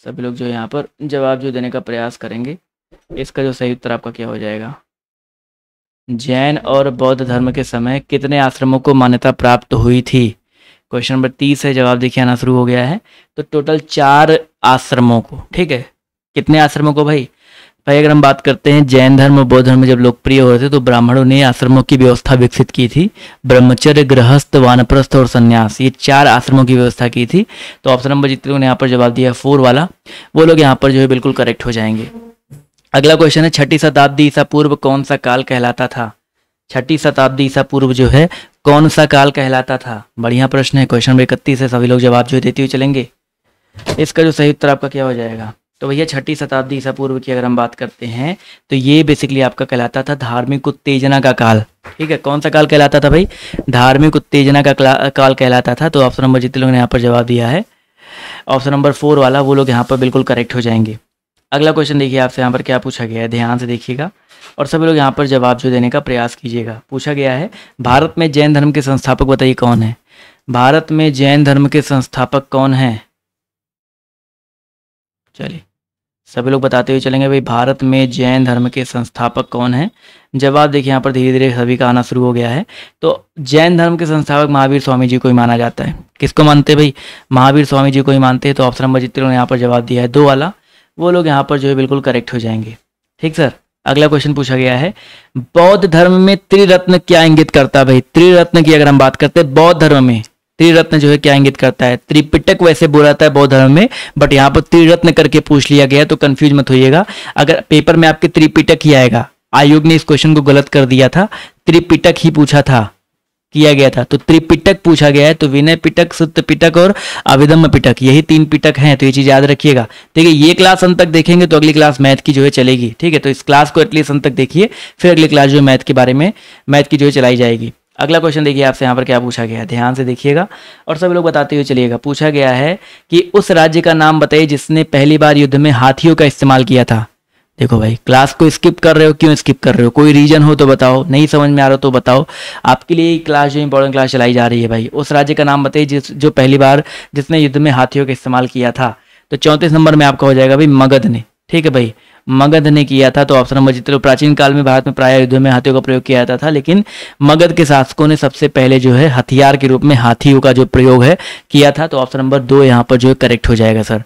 सभी लोग जो यहाँ पर जवाब जो देने का प्रयास करेंगे इसका जो सही उत्तर आपका क्या हो जाएगा जैन और बौद्ध धर्म के समय कितने आश्रमों को मान्यता प्राप्त हुई थी क्वेश्चन नंबर तीस है जवाब देखिए आना शुरू हो गया है तो टोटल चार आश्रमों को ठीक है कितने आश्रमों को भाई भाई अगर हम बात करते हैं जैन धर्म और बौद्ध धर्म जब लोकप्रिय हो रहे थे तो ब्राह्मणों ने आश्रमों की व्यवस्था विकसित की थी ब्रह्मचर्य गृहस्थ वानप्रस्थ और सन्यास ये चार आश्रमों की व्यवस्था की थी तो ऑप्शन नंबर जितने लोगों ने यहाँ पर जवाब दिया फोर वाला वो लोग यहाँ पर जो है बिल्कुल करेक्ट हो जाएंगे अगला क्वेश्चन है छठी शताब्दी ईसा पूर्व कौन सा काल कहलाता था छठी शताब्दी ईसा पूर्व जो है कौन सा काल कहलाता था बढ़िया प्रश्न है क्वेश्चन नंबर इकतीस है सभी लोग जवाब जो देते हुए चलेंगे इसका जो सही उत्तर आपका क्या हो जाएगा तो भैया छठी शताब्दी ईसा पूर्व की अगर हम बात करते हैं तो ये बेसिकली आपका कहलाता था धार्मिक उत्तेजना का काल ठीक है कौन सा काल कहलाता था भाई धार्मिक उत्तेजना का काल कहलाता था तो ऑप्शन नंबर जितने लोगों ने यहाँ पर जवाब दिया है ऑप्शन नंबर फोर वाला वो लोग यहाँ पर बिल्कुल करेक्ट हो जाएंगे अगला क्वेश्चन देखिए आपसे यहाँ पर क्या पूछा गया है ध्यान से देखिएगा और सभी लोग यहाँ पर जवाब जो देने का प्रयास कीजिएगा पूछा गया है भारत में जैन धर्म के संस्थापक बताइए कौन है भारत में जैन धर्म के संस्थापक कौन है चलिए सभी लोग बताते हुए चलेंगे भाई भारत में जैन धर्म के संस्थापक कौन हैं जवाब देखिए यहाँ पर धीरे धीरे सभी का आना शुरू हो गया है तो जैन धर्म के संस्थापक महावीर स्वामी जी को ही माना जाता है किसको मानते हैं भाई महावीर स्वामी जी को ही मानते हैं तो ऑप्शन नंबर जितने यहाँ पर जवाब दिया है दो वाला वो लोग यहाँ पर जो है बिल्कुल करेक्ट हो जाएंगे ठीक सर अगला क्वेश्चन पूछा गया है बौद्ध धर्म में त्रिरत्न क्या इंगित करता है भाई त्रिरत्न की अगर हम बात करते हैं बौद्ध धर्म में त्रिरत्न जो है क्या इंगित करता है त्रिपिटक वैसे बोला था है बौद्ध धर्म में बट यहाँ पर त्रिरत्न करके पूछ लिया गया तो कंफ्यूज मत होइएगा अगर पेपर में आपके त्रिपिटक ही आएगा आयोग ने इस क्वेश्चन को गलत कर दिया था त्रिपिटक ही पूछा था किया गया था तो त्रिपिटक पूछा गया है तो विनय पिटक सत्य पिटक और अविदम्ब पिटक यही तीन पिटक हैं तो ये चीज याद रखिएगा ठीक है ये क्लास अंत तक देखेंगे तो अगली क्लास मैथ की जो है चलेगी ठीक है तो इस क्लास को एटलीस्ट अंत तक देखिए फिर अगली क्लास जो है मैथ के बारे में मैथ की जो है चलाई जाएगी अगला क्वेश्चन देखिए आपसे यहाँ पर क्या पूछा गया है ध्यान से देखिएगा और सभी लोग बताते हुए चलिएगा पूछा गया है कि उस राज्य का नाम बताइए जिसने पहली बार युद्ध में हाथियों का इस्तेमाल किया था देखो भाई क्लास को स्किप कर रहे हो क्यों स्किप कर रहे हो कोई रीजन हो तो बताओ नहीं समझ में आ रहा तो बताओ आपके लिए क्लास जो इंपॉर्टेंट क्लास चलाई जा रही है भाई उस राज्य का नाम बताइए जिस जो पहली बार जिसने युद्ध में हाथियों का इस्तेमाल किया था तो चौंतीस नंबर में आपका हो जाएगा भाई मगध ने ठीक है भाई मगध ने किया था तो ऑप्शन नंबर जितने प्राचीन काल में भारत में प्राय युद्ध में हाथियों का प्रयोग किया जाता था लेकिन मगध के शासकों ने सबसे पहले जो है हथियार के रूप में हाथियों का जो प्रयोग है किया था तो ऑप्शन नंबर दो यहाँ पर जो है करेक्ट हो जाएगा सर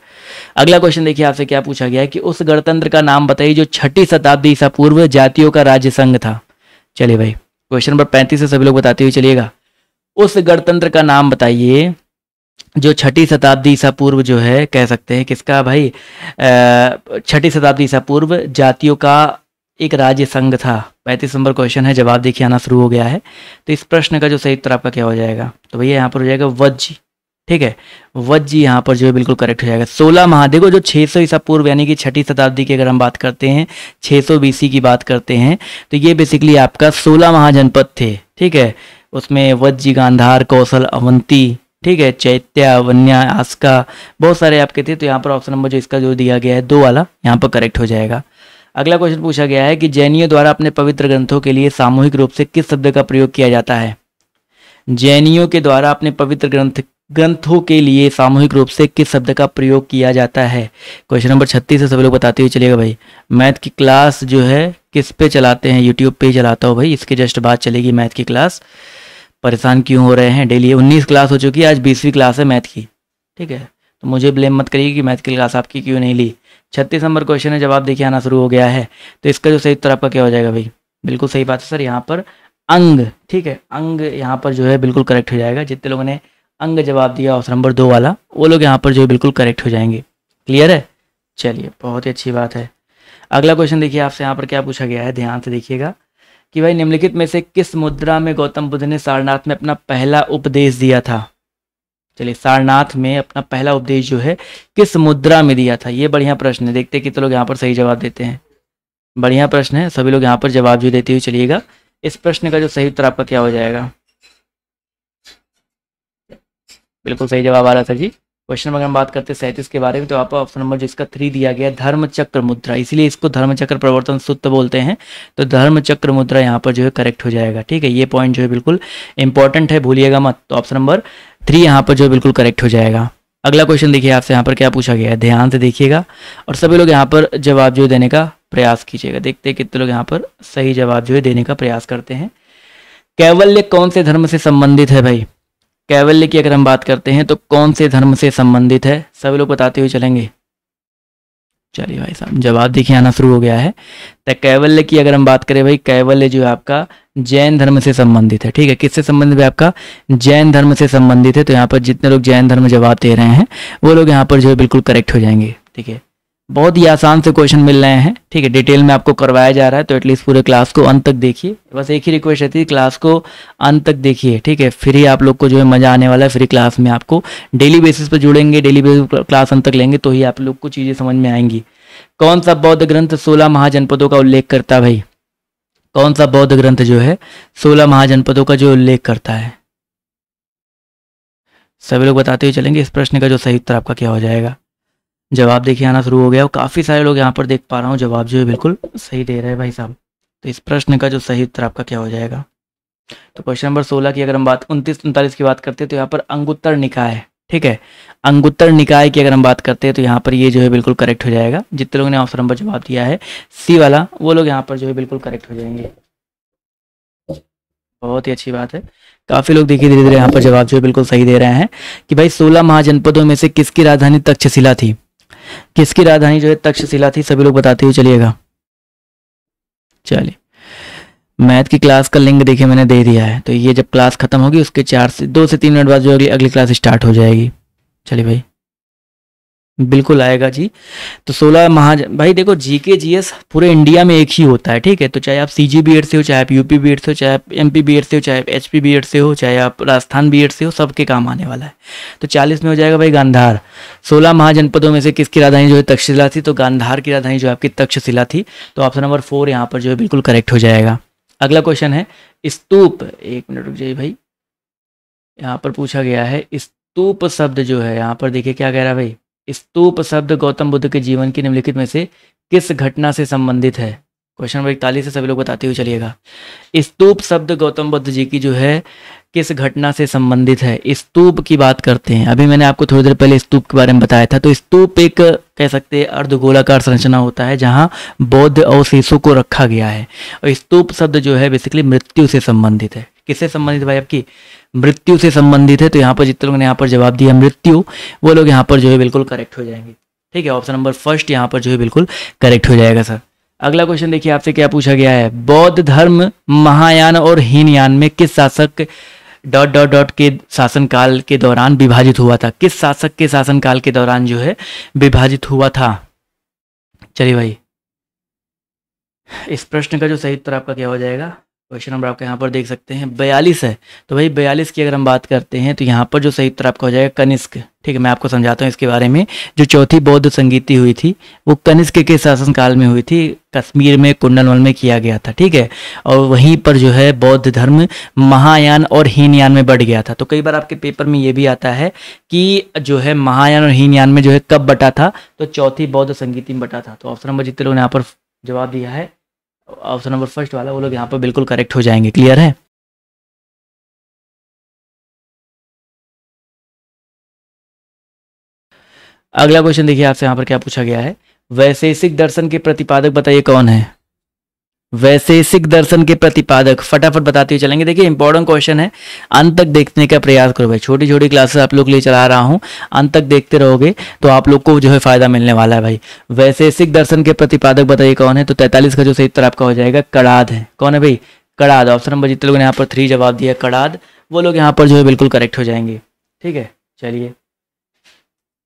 अगला क्वेश्चन देखिए आपसे क्या पूछा गया है कि उस गणतंत्र का नाम बताइए जो छठी शताब्दी ईसा पूर्व जातियों का राज्य संघ था चलिए भाई क्वेश्चन नंबर पैंतीस से सभी लोग बताते हुए चलिएगा उस गणतंत्र का नाम बताइए जो छठी शताब्दी ईसा पूर्व जो है कह सकते हैं किसका भाई छठी शताब्दी ईसा पूर्व जातियों का एक राज्य संघ था पैंतीस नंबर क्वेश्चन है जवाब देखिए आना शुरू हो गया है तो इस प्रश्न का जो सही उत्तर आपका क्या हो जाएगा तो भैया यहाँ पर हो जाएगा वज्ज ठीक है वज्ज यहाँ पर जो है बिल्कुल करेक्ट हो जाएगा सोलह माह देखो जो 600 सौ ईसा पूर्व यानी कि छठी शताब्दी की अगर हम बात करते हैं 600 सौ बीसी की बात करते हैं तो ये बेसिकली आपका सोलह महाजनपद थे ठीक है उसमें वज्जी गांधार कौशल अवंती ठीक है चैत्या वन्या आस्का बहुत सारे आपके थे तो यहाँ पर ऑप्शन नंबर जो इसका जो दिया गया है दो वाला यहाँ पर करेक्ट हो जाएगा अगला क्वेश्चन पूछा गया है कि जैनियों द्वारा अपने पवित्र ग्रंथों के लिए सामूहिक रूप से किस शब्द का प्रयोग किया जाता है जैनियों के द्वारा अपने पवित्र ग्रंथ ग्रंथों के लिए सामूहिक रूप से किस शब्द का प्रयोग किया जाता है क्वेश्चन नंबर छत्तीस है सभी लोग बताते हुए चलेगा भाई मैथ की क्लास जो है किस पे चलाते हैं यूट्यूब पे ही चलाता हूँ भाई इसके जस्ट बाद चलेगी मैथ की क्लास परेशान क्यों हो रहे हैं डेली उन्नीस क्लास हो चुकी है आज बीसवीं क्लास है मैथ की ठीक है तो मुझे ब्लेम मत करिए कि मैथ की क्लास आपकी क्यों नहीं ली छत्तीस नंबर क्वेश्चन है जवाब देखिए आना शुरू हो गया है तो इसका जो सही उत्तर आपका क्या हो जाएगा भाई बिल्कुल सही बात है सर यहाँ पर अंग ठीक है अंग यहाँ पर जो है बिल्कुल करेक्ट हो जाएगा जितने लोगों ने अंग जवाब दिया ऑप्शन नंबर दो वाला वो लोग यहाँ पर जो है बिल्कुल करेक्ट हो जाएंगे क्लियर है चलिए बहुत ही अच्छी बात है अगला क्वेश्चन देखिए आपसे यहाँ पर क्या पूछा गया है ध्यान से देखिएगा कि भाई निम्नलिखित में से किस मुद्रा में गौतम बुद्ध ने सारनाथ में अपना पहला उपदेश दिया था चलिए सारनाथ में अपना पहला उपदेश जो है किस मुद्रा में दिया था ये बढ़िया प्रश्न है देखते कितने तो लोग यहाँ पर सही जवाब देते हैं बढ़िया प्रश्न है सभी लोग यहाँ पर जवाब जो देते हुए चलिएगा इस प्रश्न का जो सही उत्तर आपका क्या हो जाएगा बिल्कुल सही जवाब आ रहा था जी क्वेश्चन नंबर हम बात करते हैं सैंतीस के बारे में तो आपको ऑप्शन नंबर जिसका थ्री दिया गया धर्म चक्र मुद्रा इसलिए इसको धर्म चक्र प्रवर्तन सूत्र बोलते हैं तो धर्म चक्र मुद्रा यहाँ पर जो है करेक्ट हो जाएगा ठीक है ये पॉइंट जो है बिल्कुल इंपॉर्टेंट है भूलिएगा मत तो ऑप्शन नंबर थ्री यहाँ पर जो है बिल्कुल करेक्ट हो जाएगा अगला क्वेश्चन देखिए आपसे यहाँ पर क्या पूछा गया है ध्यान से देखिएगा और सभी लोग यहाँ पर जवाब जो देने का प्रयास कीजिएगा देखते हैं कितने लोग यहाँ पर सही जवाब जो है देने का प्रयास करते हैं कैवल्य कौन से धर्म से संबंधित है भाई कैवल्य की अगर हम बात करते हैं तो कौन से धर्म से संबंधित है सभी लोग बताते हुए चलेंगे चलिए भाई साहब जवाब देखिए आना शुरू हो गया है तो कैवल्य की अगर हम बात करें भाई कैवल्य जो है आपका जैन धर्म से संबंधित है ठीक है किससे संबंधित है आपका जैन धर्म से संबंधित है तो यहाँ पर जितने लोग जैन धर्म जवाब दे रहे हैं वो लोग यहाँ पर जो है बिल्कुल करेक्ट हो जाएंगे ठीक है बहुत ही आसान से क्वेश्चन मिल रहे हैं ठीक है डिटेल में आपको करवाया जा रहा है तो एटलीस्ट पूरे क्लास को अंत तक देखिए बस एक ही रिक्वेस्ट रहती है क्लास को अंत तक देखिए ठीक है फिर ही आप लोग को जो है मज़ा आने वाला है फ्री क्लास में आपको डेली बेसिस पर जुड़ेंगे डेली बेसिस क्लास अंत तक लेंगे तो ही आप लोग को चीज़ें समझ में आएंगी कौन सा बौद्ध ग्रंथ सोलह महाजनपदों का उल्लेख करता है भाई कौन सा बौद्ध ग्रंथ जो है सोलह महाजनपदों का जो उल्लेख करता है सभी लोग बताते हुए चलेंगे इस प्रश्न का जो सही उत्तर आपका क्या हो जाएगा जवाब देखिए आना शुरू हो गया और काफ़ी सारे लोग यहाँ पर देख पा रहा हूँ जवाब जो है बिल्कुल सही दे रहे हैं भाई साहब तो इस प्रश्न का जो सही उत्तर आपका क्या हो जाएगा तो क्वेश्चन नंबर सोलह की अगर हम बात उनतीस उनतालीस की बात करते हैं तो यहाँ पर अंगुत्तर निकाय ठीक है अंगुत्तर निकाय की अगर हम बात करते हैं तो यहाँ पर ये जो है बिल्कुल करेक्ट हो जाएगा जितने लोगों ने ऑप्शन नंबर जवाब दिया है सी वाला वो लोग यहाँ पर जो है बिल्कुल करेक्ट हो जाएंगे बहुत ही अच्छी बात है काफी लोग देखिए धीरे धीरे यहाँ पर जवाब जो है बिल्कुल सही दे रहे हैं कि भाई सोलह महाजनपदों में से किसकी राजधानी तक्षशिला थी किसकी राजधानी जो है तक्षशिला थी सभी लोग बताते हुए चलिएगा चलिए मैथ की क्लास का लिंक देखिए मैंने दे दिया है तो ये जब क्लास खत्म होगी उसके चार से दो से तीन मिनट बाद जो अगली अगली क्लास स्टार्ट हो जाएगी चलिए भाई बिल्कुल आएगा जी तो सोलह महा भाई देखो जीके जीएस पूरे इंडिया में एक ही होता है ठीक है तो चाहे आप सी जी बी से हो चाहे आप यूपी बी से हो चाहे आप एम पी बी से हो चाहे आप एच पी से हो चाहे आप राजस्थान बी से हो सबके काम आने वाला है तो चालीस में हो जाएगा भाई गांधार सोलह महाजनपदों में से किसकी राजधानी जो है तक्षशिला थी तो गांधार की राजधानी जो आपकी तक्षशिला थी तो ऑप्शन नंबर फोर यहाँ पर जो है बिल्कुल करेक्ट हो जाएगा अगला क्वेश्चन है स्तूप एक मिनट रुक जाइए भाई यहाँ पर पूछा गया है स्तूप शब्द जो है यहाँ पर देखिए क्या कह रहा है भाई स्तूप शब्द गौतम बुद्ध के जीवन की निम्नलिखित में से किस घटना से संबंधित है क्वेश्चन नंबर इकतालीस से सभी लोग बताते हुए चलिएगा स्तूप शब्द गौतम बुद्ध जी की जो है किस घटना से संबंधित है स्तूप की बात करते हैं अभी मैंने आपको थोड़ी देर पहले स्तूप के बारे में बताया था तो स्तूप एक कह सकते हैं अर्धगोलाकार संरचना होता है जहां बौद्ध अवशेषों को रखा गया है और स्तूप शब्द जो है बेसिकली मृत्यु से संबंधित है किससे संबंधित भाई आपकी मृत्यु से संबंधित है तो यहाँ पर जितने लोगों ने यहाँ पर जवाब दिया मृत्यु वो लोग यहाँ पर जो है बिल्कुल करेक्ट हो जाएंगे ठीक है ऑप्शन नंबर फर्स्ट यहाँ पर जो है बिल्कुल करेक्ट हो जाएगा सर अगला क्वेश्चन देखिए आपसे क्या पूछा गया है बौद्ध धर्म महायान और हीनयान में किस शासक डॉट डॉट डॉट के शासनकाल के दौरान विभाजित हुआ था किस शासक के शासनकाल के दौरान जो है विभाजित हुआ था चलिए भाई इस प्रश्न का जो सही उत्तर आपका क्या हो जाएगा क्वेश्चन नंबर आपका यहाँ पर देख सकते हैं बयालीस है तो भाई बयालीस की अगर हम बात करते हैं तो यहाँ पर जो सही उत्तर आपका हो जाएगा कनिष्क ठीक है मैं आपको समझाता हूँ इसके बारे में जो चौथी बौद्ध संगीति हुई थी वो कनिष्क के शासनकाल में हुई थी कश्मीर में कुंडनवल में किया गया था ठीक है और वहीं पर जो है बौद्ध धर्म महायान और हीनयान में बढ़ गया था तो कई बार आपके पेपर में ये भी आता है कि जो है महायान और हीनयान में जो है कब बटा था तो चौथी बौद्ध संगीति में बटा था तो ऑप्शन नंबर जितने लोगों ने यहाँ पर जवाब दिया है ऑप्शन नंबर फर्स्ट वाला वो लोग यहाँ पर बिल्कुल करेक्ट हो जाएंगे क्लियर है अगला क्वेश्चन देखिए आपसे यहाँ पर क्या पूछा गया है वैशेषिक दर्शन के प्रतिपादक बताइए कौन है वैसे सिख दर्शन के प्रतिपादक फटाफट बताते हुए चलेंगे देखिए इंपॉर्टेंट क्वेश्चन है अंत तक देखने का प्रयास करो भाई छोटी छोटी क्लासेस आप लोग के लिए चला रहा हूं अंत तक देखते रहोगे तो आप लोग को जो है फायदा मिलने वाला है भाई वैसे सिख दर्शन के प्रतिपादक बताइए कौन है तो तैतालीस का जो सही उत्तर आपका हो जाएगा कड़ाद है कौन है भाई कड़ाद ऑप्शन नंबर जितने लोगों ने यहाँ पर थ्री जवाब दिया कड़ाद वो लोग यहाँ पर जो है बिल्कुल करेक्ट हो जाएंगे ठीक है चलिए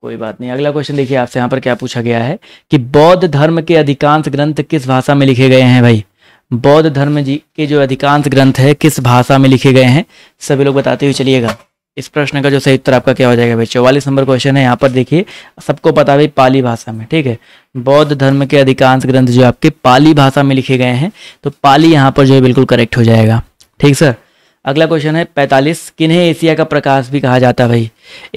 कोई बात नहीं अगला क्वेश्चन देखिए आपसे यहाँ पर क्या पूछा गया है कि बौद्ध धर्म के अधिकांश ग्रंथ किस भाषा में लिखे गए हैं भाई बौद्ध धर्म जी के जो अधिकांश ग्रंथ है किस भाषा में लिखे गए हैं सभी लोग बताते हुए चलिएगा इस प्रश्न का जो सही उत्तर आपका क्या हो जाएगा भाई चौवालीस नंबर क्वेश्चन है यहाँ पर देखिए सबको पता भाई पाली भाषा में ठीक है बौद्ध धर्म के अधिकांश ग्रंथ जो आपके पाली भाषा में लिखे गए हैं तो पाली यहाँ पर जो है बिल्कुल करेक्ट हो जाएगा ठीक सर अगला क्वेश्चन है पैंतालीस किन्हें एशिया का प्रकाश भी कहा जाता है भाई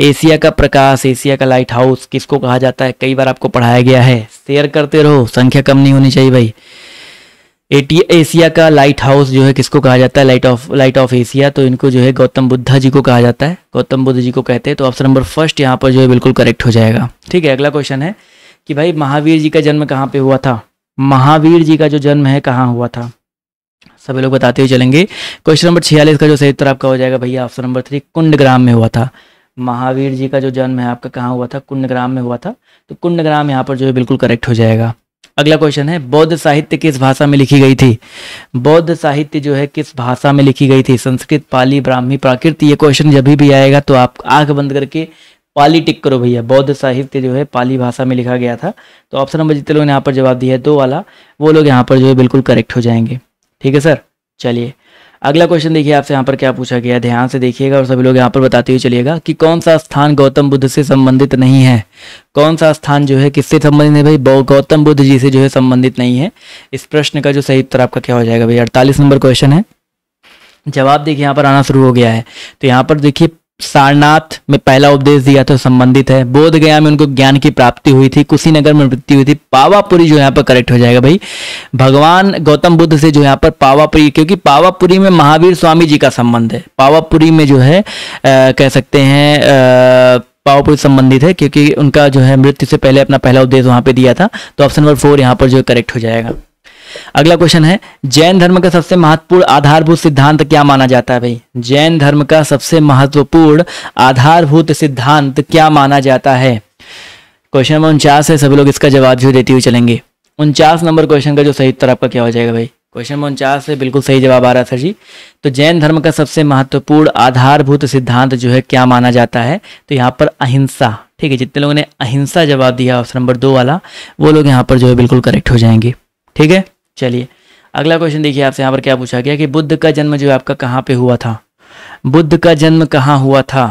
एशिया का प्रकाश एशिया का लाइट हाउस किसको कहा जाता है कई बार आपको पढ़ाया गया है शेयर करते रहो संख्या कम नहीं होनी चाहिए भाई एशिया का लाइट हाउस जो है किसको कहा जाता है light of light of Asia तो इनको जो है गौतम बुद्धा जी को कहा जाता है गौतम बुद्ध जी को कहते हैं तो ऑप्शन नंबर फर्स्ट यहाँ पर जो है बिल्कुल करेक्ट हो जाएगा ठीक है अगला क्वेश्चन है कि भाई महावीर जी का जन्म कहाँ पे हुआ था महावीर जी का जो जन्म है कहाँ हुआ था सभी लोग बताते हुए चलेंगे क्वेश्चन नंबर छियालीस का जो सही उत्तर आपका हो जाएगा भैया ऑप्शन नंबर थ्री कुंडग्राम में हुआ था महावीर जी का जो जन्म है आपका कहाँ हुआ था कुंडग्राम में हुआ था तो कुंडग्राम यहाँ पर जो है बिल्कुल करेक्ट हो जाएगा अगला क्वेश्चन है बौद्ध साहित्य किस भाषा में लिखी गई थी बौद्ध साहित्य जो है किस भाषा में लिखी गई थी संस्कृत पाली ब्राह्मी प्राकृत ये क्वेश्चन जब भी आएगा तो आप आंख बंद करके पाली टिक करो भैया बौद्ध साहित्य जो है पाली भाषा में लिखा गया था तो ऑप्शन नंबर जितने लोगों ने यहाँ पर जवाब दिया है दो वाला वो लोग यहाँ पर जो है बिल्कुल करेक्ट हो जाएंगे ठीक है सर चलिए अगला क्वेश्चन देखिए आपसे यहाँ पर क्या पूछा गया ध्यान से देखिएगा और सभी लोग यहाँ पर बताते हुए चलिएगा कि कौन सा स्थान गौतम बुद्ध से संबंधित नहीं है कौन सा स्थान जो है किससे संबंधित है भाई गौतम बुद्ध जी से जो है संबंधित नहीं है इस प्रश्न का जो सही उत्तर आपका क्या हो जाएगा भाई अड़तालीस नंबर क्वेश्चन है जवाब देखिए यहाँ पर आना शुरू हो गया है तो यहाँ पर देखिए सारनाथ में पहला उपदेश दिया था संबंधित है बोध गया में उनको ज्ञान की प्राप्ति हुई थी कुशीनगर में मृत्यु हुई थी पावापुरी जो यहाँ पर करेक्ट हो जाएगा भाई भगवान गौतम बुद्ध से जो यहाँ पर पावापुरी क्योंकि पावापुरी में महावीर स्वामी जी का संबंध है पावापुरी में जो है आ, कह सकते हैं पावापुरी संबंधित है क्योंकि उनका जो है मृत्यु से पहले अपना पहला उपदेश वहां पर दिया था तो ऑप्शन नंबर फोर यहाँ पर जो करेक्ट हो जाएगा अगला क्वेश्चन है जैन धर्म का सबसे महत्वपूर्ण आधारभूत सिद्धांत क्या माना जाता है भाई जैन धर्म का सबसे महत्वपूर्ण आधारभूत सिद्धांत क्या माना जाता है क्वेश्चन नंबर उनचास है सभी लोग इसका जवाब जो देते हुए चलेंगे उनचास नंबर क्वेश्चन का जो सही उत्तर आपका क्या हो जाएगा भाई क्वेश्चन नंबर उनचास है बिल्कुल सही जवाब आ रहा है सर जी तो जैन धर्म का सबसे महत्वपूर्ण आधारभूत सिद्धांत जो है क्या माना जाता है तो यहाँ पर अहिंसा ठीक है जितने लोगों ने अहिंसा जवाब दिया ऑप्शन नंबर दो वाला वो लोग यहाँ पर जो है बिल्कुल करेक्ट हो जाएंगे ठीक है चलिए अगला क्वेश्चन देखिए आपसे यहाँ पर क्या पूछा गया कि बुद्ध का जन्म जो है आपका कहाँ पे हुआ था बुद्ध का जन्म कहाँ हुआ था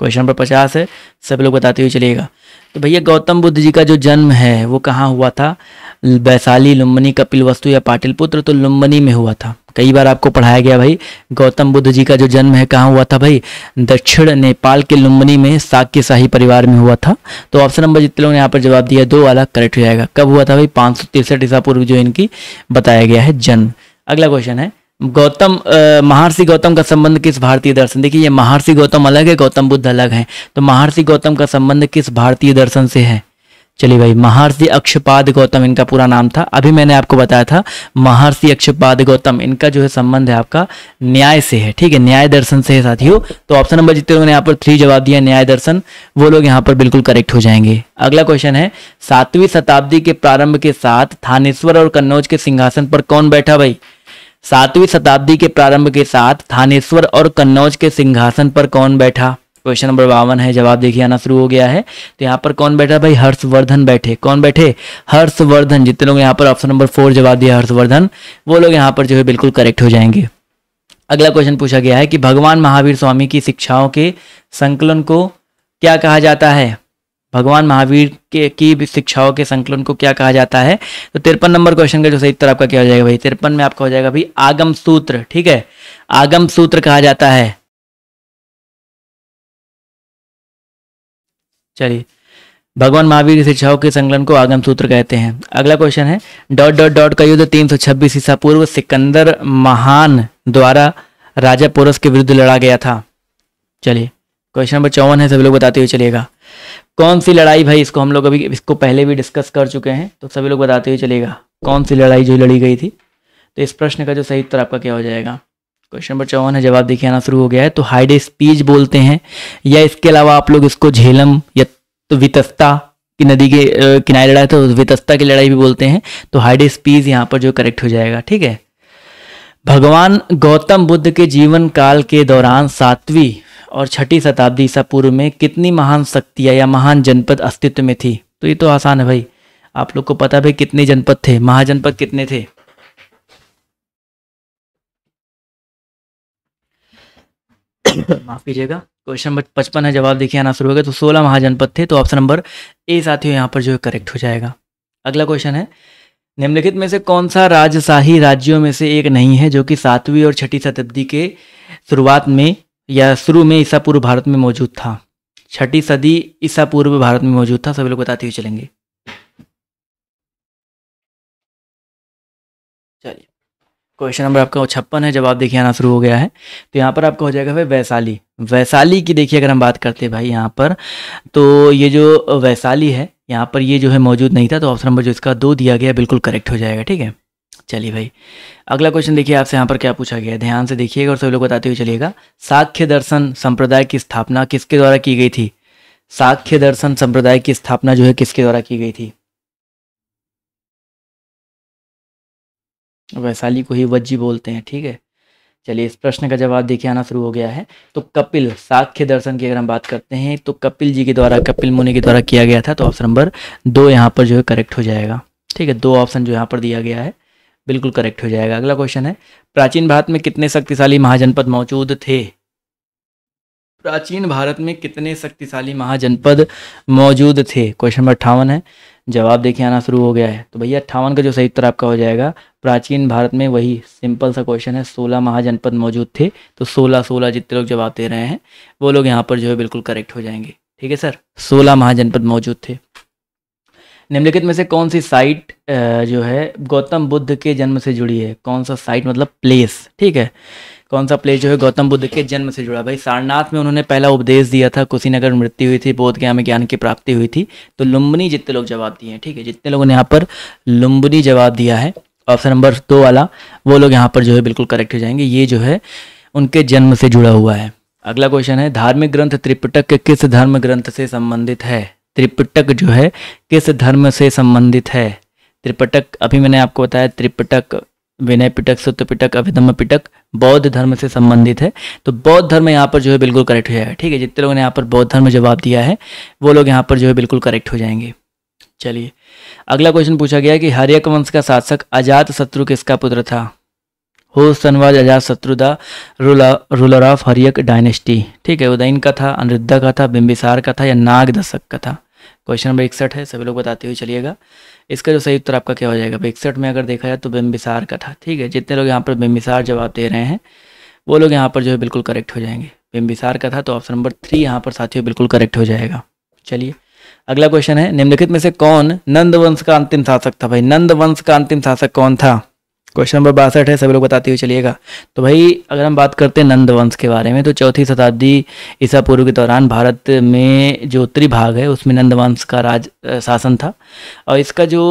क्वेश्चन नंबर पचास है सब लोग बताते हुए चलिएगा तो भैया गौतम बुद्ध जी का जो जन्म है वो कहाँ हुआ था वैशाली लुम्बनी कपिल वस्तु या पाटिलपुत्र तो लुम्बनी में हुआ था कई बार आपको पढ़ाया गया भाई गौतम बुद्ध जी का जो जन्म है कहाँ हुआ था भाई दक्षिण नेपाल के लुम्बनी में साक्य शाही परिवार में हुआ था तो ऑप्शन नंबर जितने लोगों ने यहाँ पर जवाब दिया दो वाला करेक्ट हो जाएगा कब हुआ था भाई पाँच सौ तिरसठ ईसा पूर्व जो इनकी बताया गया है जन्म अगला क्वेश्चन है गौतम महर्षि गौतम का संबंध किस भारतीय दर्शन देखिए ये महर्षि गौतम अलग है गौतम बुद्ध अलग है तो महर्षि गौतम का संबंध किस भारतीय दर्शन से है चलिए भाई महर्षि अक्षपाद गौतम इनका पूरा नाम था अभी मैंने आपको बताया था महर्षि अक्षपाद गौतम इनका जो है संबंध है आपका न्याय से है ठीक है न्याय दर्शन से है साथियों तो ऑप्शन नंबर जितने लोगों ने यहाँ पर थ्री जवाब दिया न्याय दर्शन वो लोग यहाँ पर बिल्कुल करेक्ट हो जाएंगे अगला क्वेश्चन है सातवीं शताब्दी के प्रारंभ के साथ थानेश्वर और कन्नौज के सिंहासन पर कौन बैठा भाई सातवीं शताब्दी के प्रारंभ के साथ थानेश्वर और कन्नौज के सिंहासन पर कौन बैठा क्वेश्चन नंबर बावन है जवाब देखिए आना शुरू हो गया है तो यहाँ पर कौन बैठा भाई हर्षवर्धन बैठे कौन बैठे हर्षवर्धन जितने लोग यहाँ पर ऑप्शन नंबर फोर जवाब दिया हर्षवर्धन वो लोग यहाँ पर जो है बिल्कुल करेक्ट हो जाएंगे अगला क्वेश्चन पूछा गया है कि भगवान महावीर स्वामी की शिक्षाओं के संकलन को क्या कहा जाता है भगवान महावीर के की शिक्षाओं के संकलन को क्या कहा जाता है तो तिरपन नंबर क्वेश्चन का जो सही उत्तर आपका क्या हो जाएगा भाई तिरपन में आपका हो जाएगा भाई आगम सूत्र ठीक है आगम सूत्र कहा जाता है चलिए भगवान महावीर की शिक्षाओं के संकलन को आगम सूत्र कहते हैं अगला क्वेश्चन है डॉट डॉट डॉट का युद्ध तीन सौ छब्बीस ईसा पूर्व सिकंदर महान द्वारा राजा पोरस के विरुद्ध लड़ा गया था चलिए क्वेश्चन नंबर चौवन है सभी लोग बताते हुए चलिएगा कौन सी लड़ाई भाई इसको हम लोग अभी इसको पहले भी डिस्कस कर चुके हैं तो सभी लोग बताते हुए चलेगा कौन सी लड़ाई जो लड़ी गई थी तो इस प्रश्न का जो सही उत्तर आपका क्या हो जाएगा क्वेश्चन नंबर चौवन है जवाब देखिए आना शुरू हो गया है तो हाइड स्पीच बोलते हैं या इसके अलावा आप लोग इसको झेलम या तो वितस्ता की नदी के किनारे लड़ाई तो वितस्ता की लड़ाई भी बोलते हैं तो हाइड स्पीच यहाँ पर जो करेक्ट हो जाएगा ठीक है भगवान गौतम बुद्ध के जीवन काल के दौरान सातवीं और छठी शताब्दी ईसा पूर्व में कितनी महान शक्तियाँ या महान जनपद अस्तित्व में थी तो ये तो आसान है भाई आप लोग को पता भाई कितने जनपद थे महाजनपद कितने थे माफ कीजिएगा क्वेश्चन पचपन है जवाब देखिए आना शुरू हो गया तो सोलह महाजनपद थे तो ऑप्शन नंबर ए साथियों यहाँ पर जो है करेक्ट हो जाएगा अगला क्वेश्चन है निम्नलिखित में से कौन सा राजशाही राज्यों में से एक नहीं है जो कि सातवीं और छठी शताब्दी के शुरुआत में या शुरू में ईसा पूर्व भारत में मौजूद था छठी सदी ईसा पूर्व भारत में मौजूद था सभी लोग बताते हुए चलेंगे चलिए क्वेश्चन नंबर आपका छप्पन है जवाब देखिए आना शुरू हो गया है तो यहाँ पर आपका हो जाएगा भाई वैशाली वैशाली की देखिए अगर हम बात करते हैं भाई यहाँ पर तो ये जो वैशाली है यहाँ पर ये जो है मौजूद नहीं था तो ऑप्शन नंबर जो इसका दो दिया गया बिल्कुल करेक्ट हो जाएगा ठीक है चलिए भाई अगला क्वेश्चन देखिए आपसे यहाँ पर क्या पूछा गया है ध्यान से देखिएगा और सभी लोग बताते हुए चलिएगा साख्य दर्शन संप्रदाय की स्थापना किसके द्वारा की गई थी साख्य दर्शन संप्रदाय की स्थापना जो है किसके द्वारा की गई थी वैशाली को ही वज्जी बोलते हैं ठीक है चलिए इस प्रश्न का जवाब देखिए आना शुरू हो गया है तो कपिल साख्य दर्शन की अगर हम बात करते हैं तो कपिल जी के द्वारा कपिल मुनि के द्वारा किया गया था तो ऑप्शन नंबर दो यहाँ पर जो है करेक्ट हो जाएगा ठीक है दो ऑप्शन जो यहाँ पर दिया गया है बिल्कुल करेक्ट हो जाएगा अगला क्वेश्चन है प्राचीन भारत में कितने शक्तिशाली महाजनपद मौजूद थे प्राचीन भारत में कितने शक्तिशाली महाजनपद मौजूद थे क्वेश्चन नंबर अट्ठावन है जवाब देखिए आना शुरू हो गया है तो भैया अट्ठावन का जो सही उत्तर आपका हो जाएगा प्राचीन भारत में वही सिंपल सा क्वेश्चन है सोलह महाजनपद मौजूद थे तो सोलह सोलह जितने लोग जवाब दे रहे हैं वो लोग यहाँ पर जो है बिल्कुल करेक्ट हो जाएंगे ठीक है सर सोलह महाजनपद मौजूद थे निम्नलिखित में से कौन सी साइट जो है गौतम बुद्ध के जन्म से जुड़ी है कौन सा साइट मतलब प्लेस ठीक है कौन सा प्लेस जो है गौतम बुद्ध के जन्म से जुड़ा भाई सारनाथ में उन्होंने पहला उपदेश दिया था कुशीनगर मृत्यु हुई थी बोध गया में ज्ञान की प्राप्ति हुई थी तो लुम्बनी जितने लोग जवाब दिए हैं ठीक है जितने लोगों ने यहाँ पर लुम्बनी जवाब दिया है ऑप्शन नंबर दो वाला वो लोग यहाँ पर जो है बिल्कुल करेक्ट हो जाएंगे ये जो है उनके जन्म से जुड़ा हुआ है अगला क्वेश्चन है धार्मिक ग्रंथ त्रिपिटक के किस धर्म ग्रंथ से संबंधित है त्रिपिटक जो है किस धर्म से संबंधित है त्रिपिटक अभी मैंने आपको बताया त्रिपिटक विनय पिटक सत्यपिटक पिटक पिटक बौद्ध धर्म से संबंधित है तो बौद्ध धर्म यहाँ पर जो है बिल्कुल करेक्ट हो जाएगा ठीक है जितने लोगों ने यहाँ पर बौद्ध धर्म जवाब दिया है वो लोग यहाँ पर जो है बिल्कुल करेक्ट हो जाएंगे चलिए अगला क्वेश्चन पूछा गया कि हरियक वंश का शासक अजात शत्रु किसका पुत्र था हो सनवाज Ajatashatru the ruler of Haryanka dynasty ठीक है उदयन का था अनिरुद्धा का था बिंबिसार का था या नागदशक का था क्वेश्चन नंबर इकसठ है सभी लोग बताते हुए चलिएगा इसका जो सही उत्तर आपका क्या हो जाएगा इकसठ में अगर देखा जाए तो बिम्बिसार का था ठीक है जितने लोग यहाँ पर बिम्बिसार जवाब दे रहे हैं वो लोग यहाँ पर जो है बिल्कुल करेक्ट हो जाएंगे बिम्बिसार का था तो ऑप्शन नंबर थ्री यहाँ पर साथियों बिल्कुल करेक्ट हो जाएगा चलिए अगला क्वेश्चन है निम्नलिखित में से कौन नंद वंश का अंतिम शासक था भाई नंद वंश का अंतिम शासक कौन था क्वेश्चन नंबर बासठ है सभी लोग बताते हुए चलिएगा तो भाई अगर हम बात करते हैं नंद वंश के बारे में तो चौथी शताब्दी ईसा पूर्व के दौरान भारत में जो उत्तरी भाग है उसमें नंद वंश का राज शासन था और इसका जो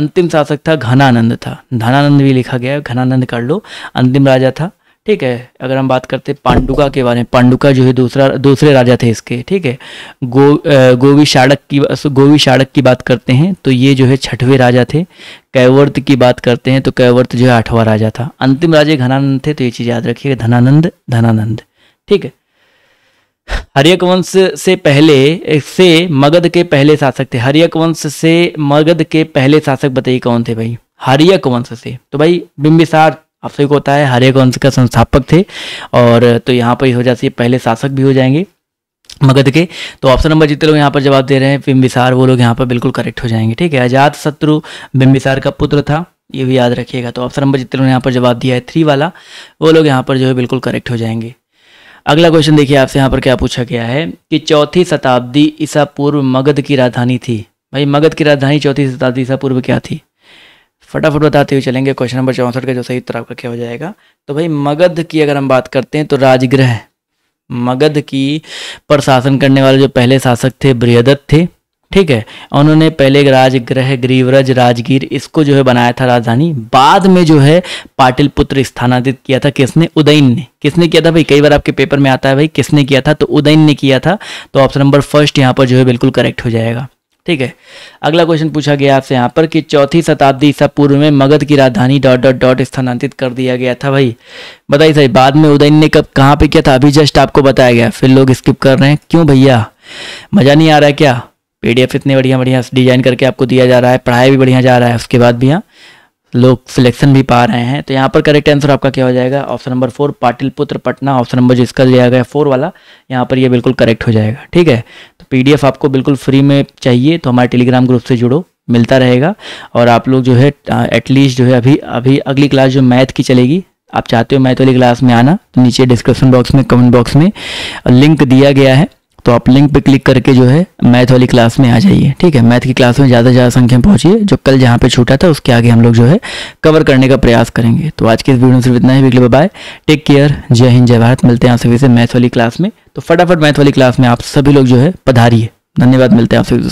अंतिम शासक था घनानंद था घनानंद भी लिखा गया घनानंद कर लो अंतिम राजा था ठीक है अगर हम बात करते हैं पांडुका के बारे में पांडुका जो है दूसरा दूसरे राजा थे इसके ठीक है गो गोवी शाड़क की गोवी शाड़क की बात करते हैं तो ये जो है छठवें राजा थे कैवर्त की बात करते हैं तो कैवर्त जो है आठवां राजा था अंतिम राजे घनानंद थे तो ये चीज़ याद रखिएगा धनानंद धनानंद ठीक है हरियक वंश से पहले से मगध के पहले शासक थे हरियक वंश से मगध के पहले शासक बताइए कौन थे भाई हरियक वंश से तो भाई बिंबिसार आप सभी को होता है हरे वंश का संस्थापक थे और तो यहाँ पर हो जाते है पहले शासक भी हो जाएंगे मगध के तो ऑप्शन नंबर जितने लोग यहाँ पर जवाब दे रहे हैं बिम्बिसार वो लोग यहाँ पर बिल्कुल करेक्ट हो जाएंगे ठीक है आजाद शत्रु बिम्बिसार का पुत्र था ये भी याद रखिएगा तो ऑप्शन नंबर जितने लोग यहाँ पर जवाब दिया है थ्री वाला वो लोग यहाँ पर जो है बिल्कुल करेक्ट हो जाएंगे अगला क्वेश्चन देखिए आपसे यहाँ पर क्या पूछा गया है कि चौथी शताब्दी ईसा पूर्व मगध की राजधानी थी भाई मगध की राजधानी चौथी शताब्दी ईसा पूर्व क्या थी फटाफट बताते हुए चलेंगे क्वेश्चन नंबर चौंसठ का जो सही उत्तर आपका क्या हो जाएगा तो भाई मगध की अगर हम बात करते हैं तो राजगृह मगध की पर शासन करने वाले जो पहले शासक थे बृहदत्त थे ठीक है उन्होंने पहले राजगृह ग्रीवरज राजगीर इसको जो है बनाया था राजधानी बाद में जो है पाटिल पुत्र स्थानांतरित किया था किसने उदयन ने किसने किया था भाई कई बार आपके पेपर में आता है भाई किसने किया था तो उदयन ने किया था तो ऑप्शन नंबर फर्स्ट यहाँ पर जो है बिल्कुल करेक्ट हो जाएगा ठीक है अगला क्वेश्चन पूछा गया आपसे यहाँ पर कि चौथी शताब्दी ईसा पूर्व में मगध की राजधानी डॉट डॉट डॉट स्थानांतरित कर दिया गया था भाई बताइए सही बाद में उदयन ने कब कहाँ पे किया था अभी जस्ट आपको बताया गया फिर लोग स्किप कर रहे हैं क्यों भैया मज़ा नहीं आ रहा है क्या पीडीएफ इतने बढ़िया बढ़िया डिजाइन करके आपको दिया जा रहा है पढ़ाई भी बढ़िया जा रहा है उसके बाद भी यहाँ लोग सिलेक्शन भी पा रहे हैं तो यहाँ पर करेक्ट आंसर आपका क्या हो जाएगा option number four Pataliputra Patna option number जिसका लिया गया फोर वाला यहाँ पर ये यह बिल्कुल करेक्ट हो जाएगा ठीक है पीडीएफ आपको बिल्कुल फ्री में चाहिए तो हमारे टेलीग्राम ग्रुप से जुड़ो मिलता रहेगा और आप लोग जो है एटलीस्ट जो है अभी अभी अगली क्लास जो मैथ की चलेगी आप चाहते हो मैथ वाली क्लास में आना तो नीचे डिस्क्रिप्शन बॉक्स में कमेंट बॉक्स में लिंक दिया गया है तो आप लिंक पे क्लिक करके जो है मैथ वाली क्लास में आ जाइए ठीक है मैथ की क्लास में ज़्यादा से ज़्यादा संख्या में पहुंचिए जो कल जहाँ पे छूटा था उसके आगे हम लोग जो है कवर करने का प्रयास करेंगे तो आज के इस वीडियो में सिर्फ इतना ही वीकली बाय टेक केयर जय हिंद जय भारत मिलते हैं आप सभी से मैथ वाली क्लास में तो फटाफट मैथ वाली क्लास में आप सभी लोग जो है पधारिए धन्यवाद मिलते हैं आपसे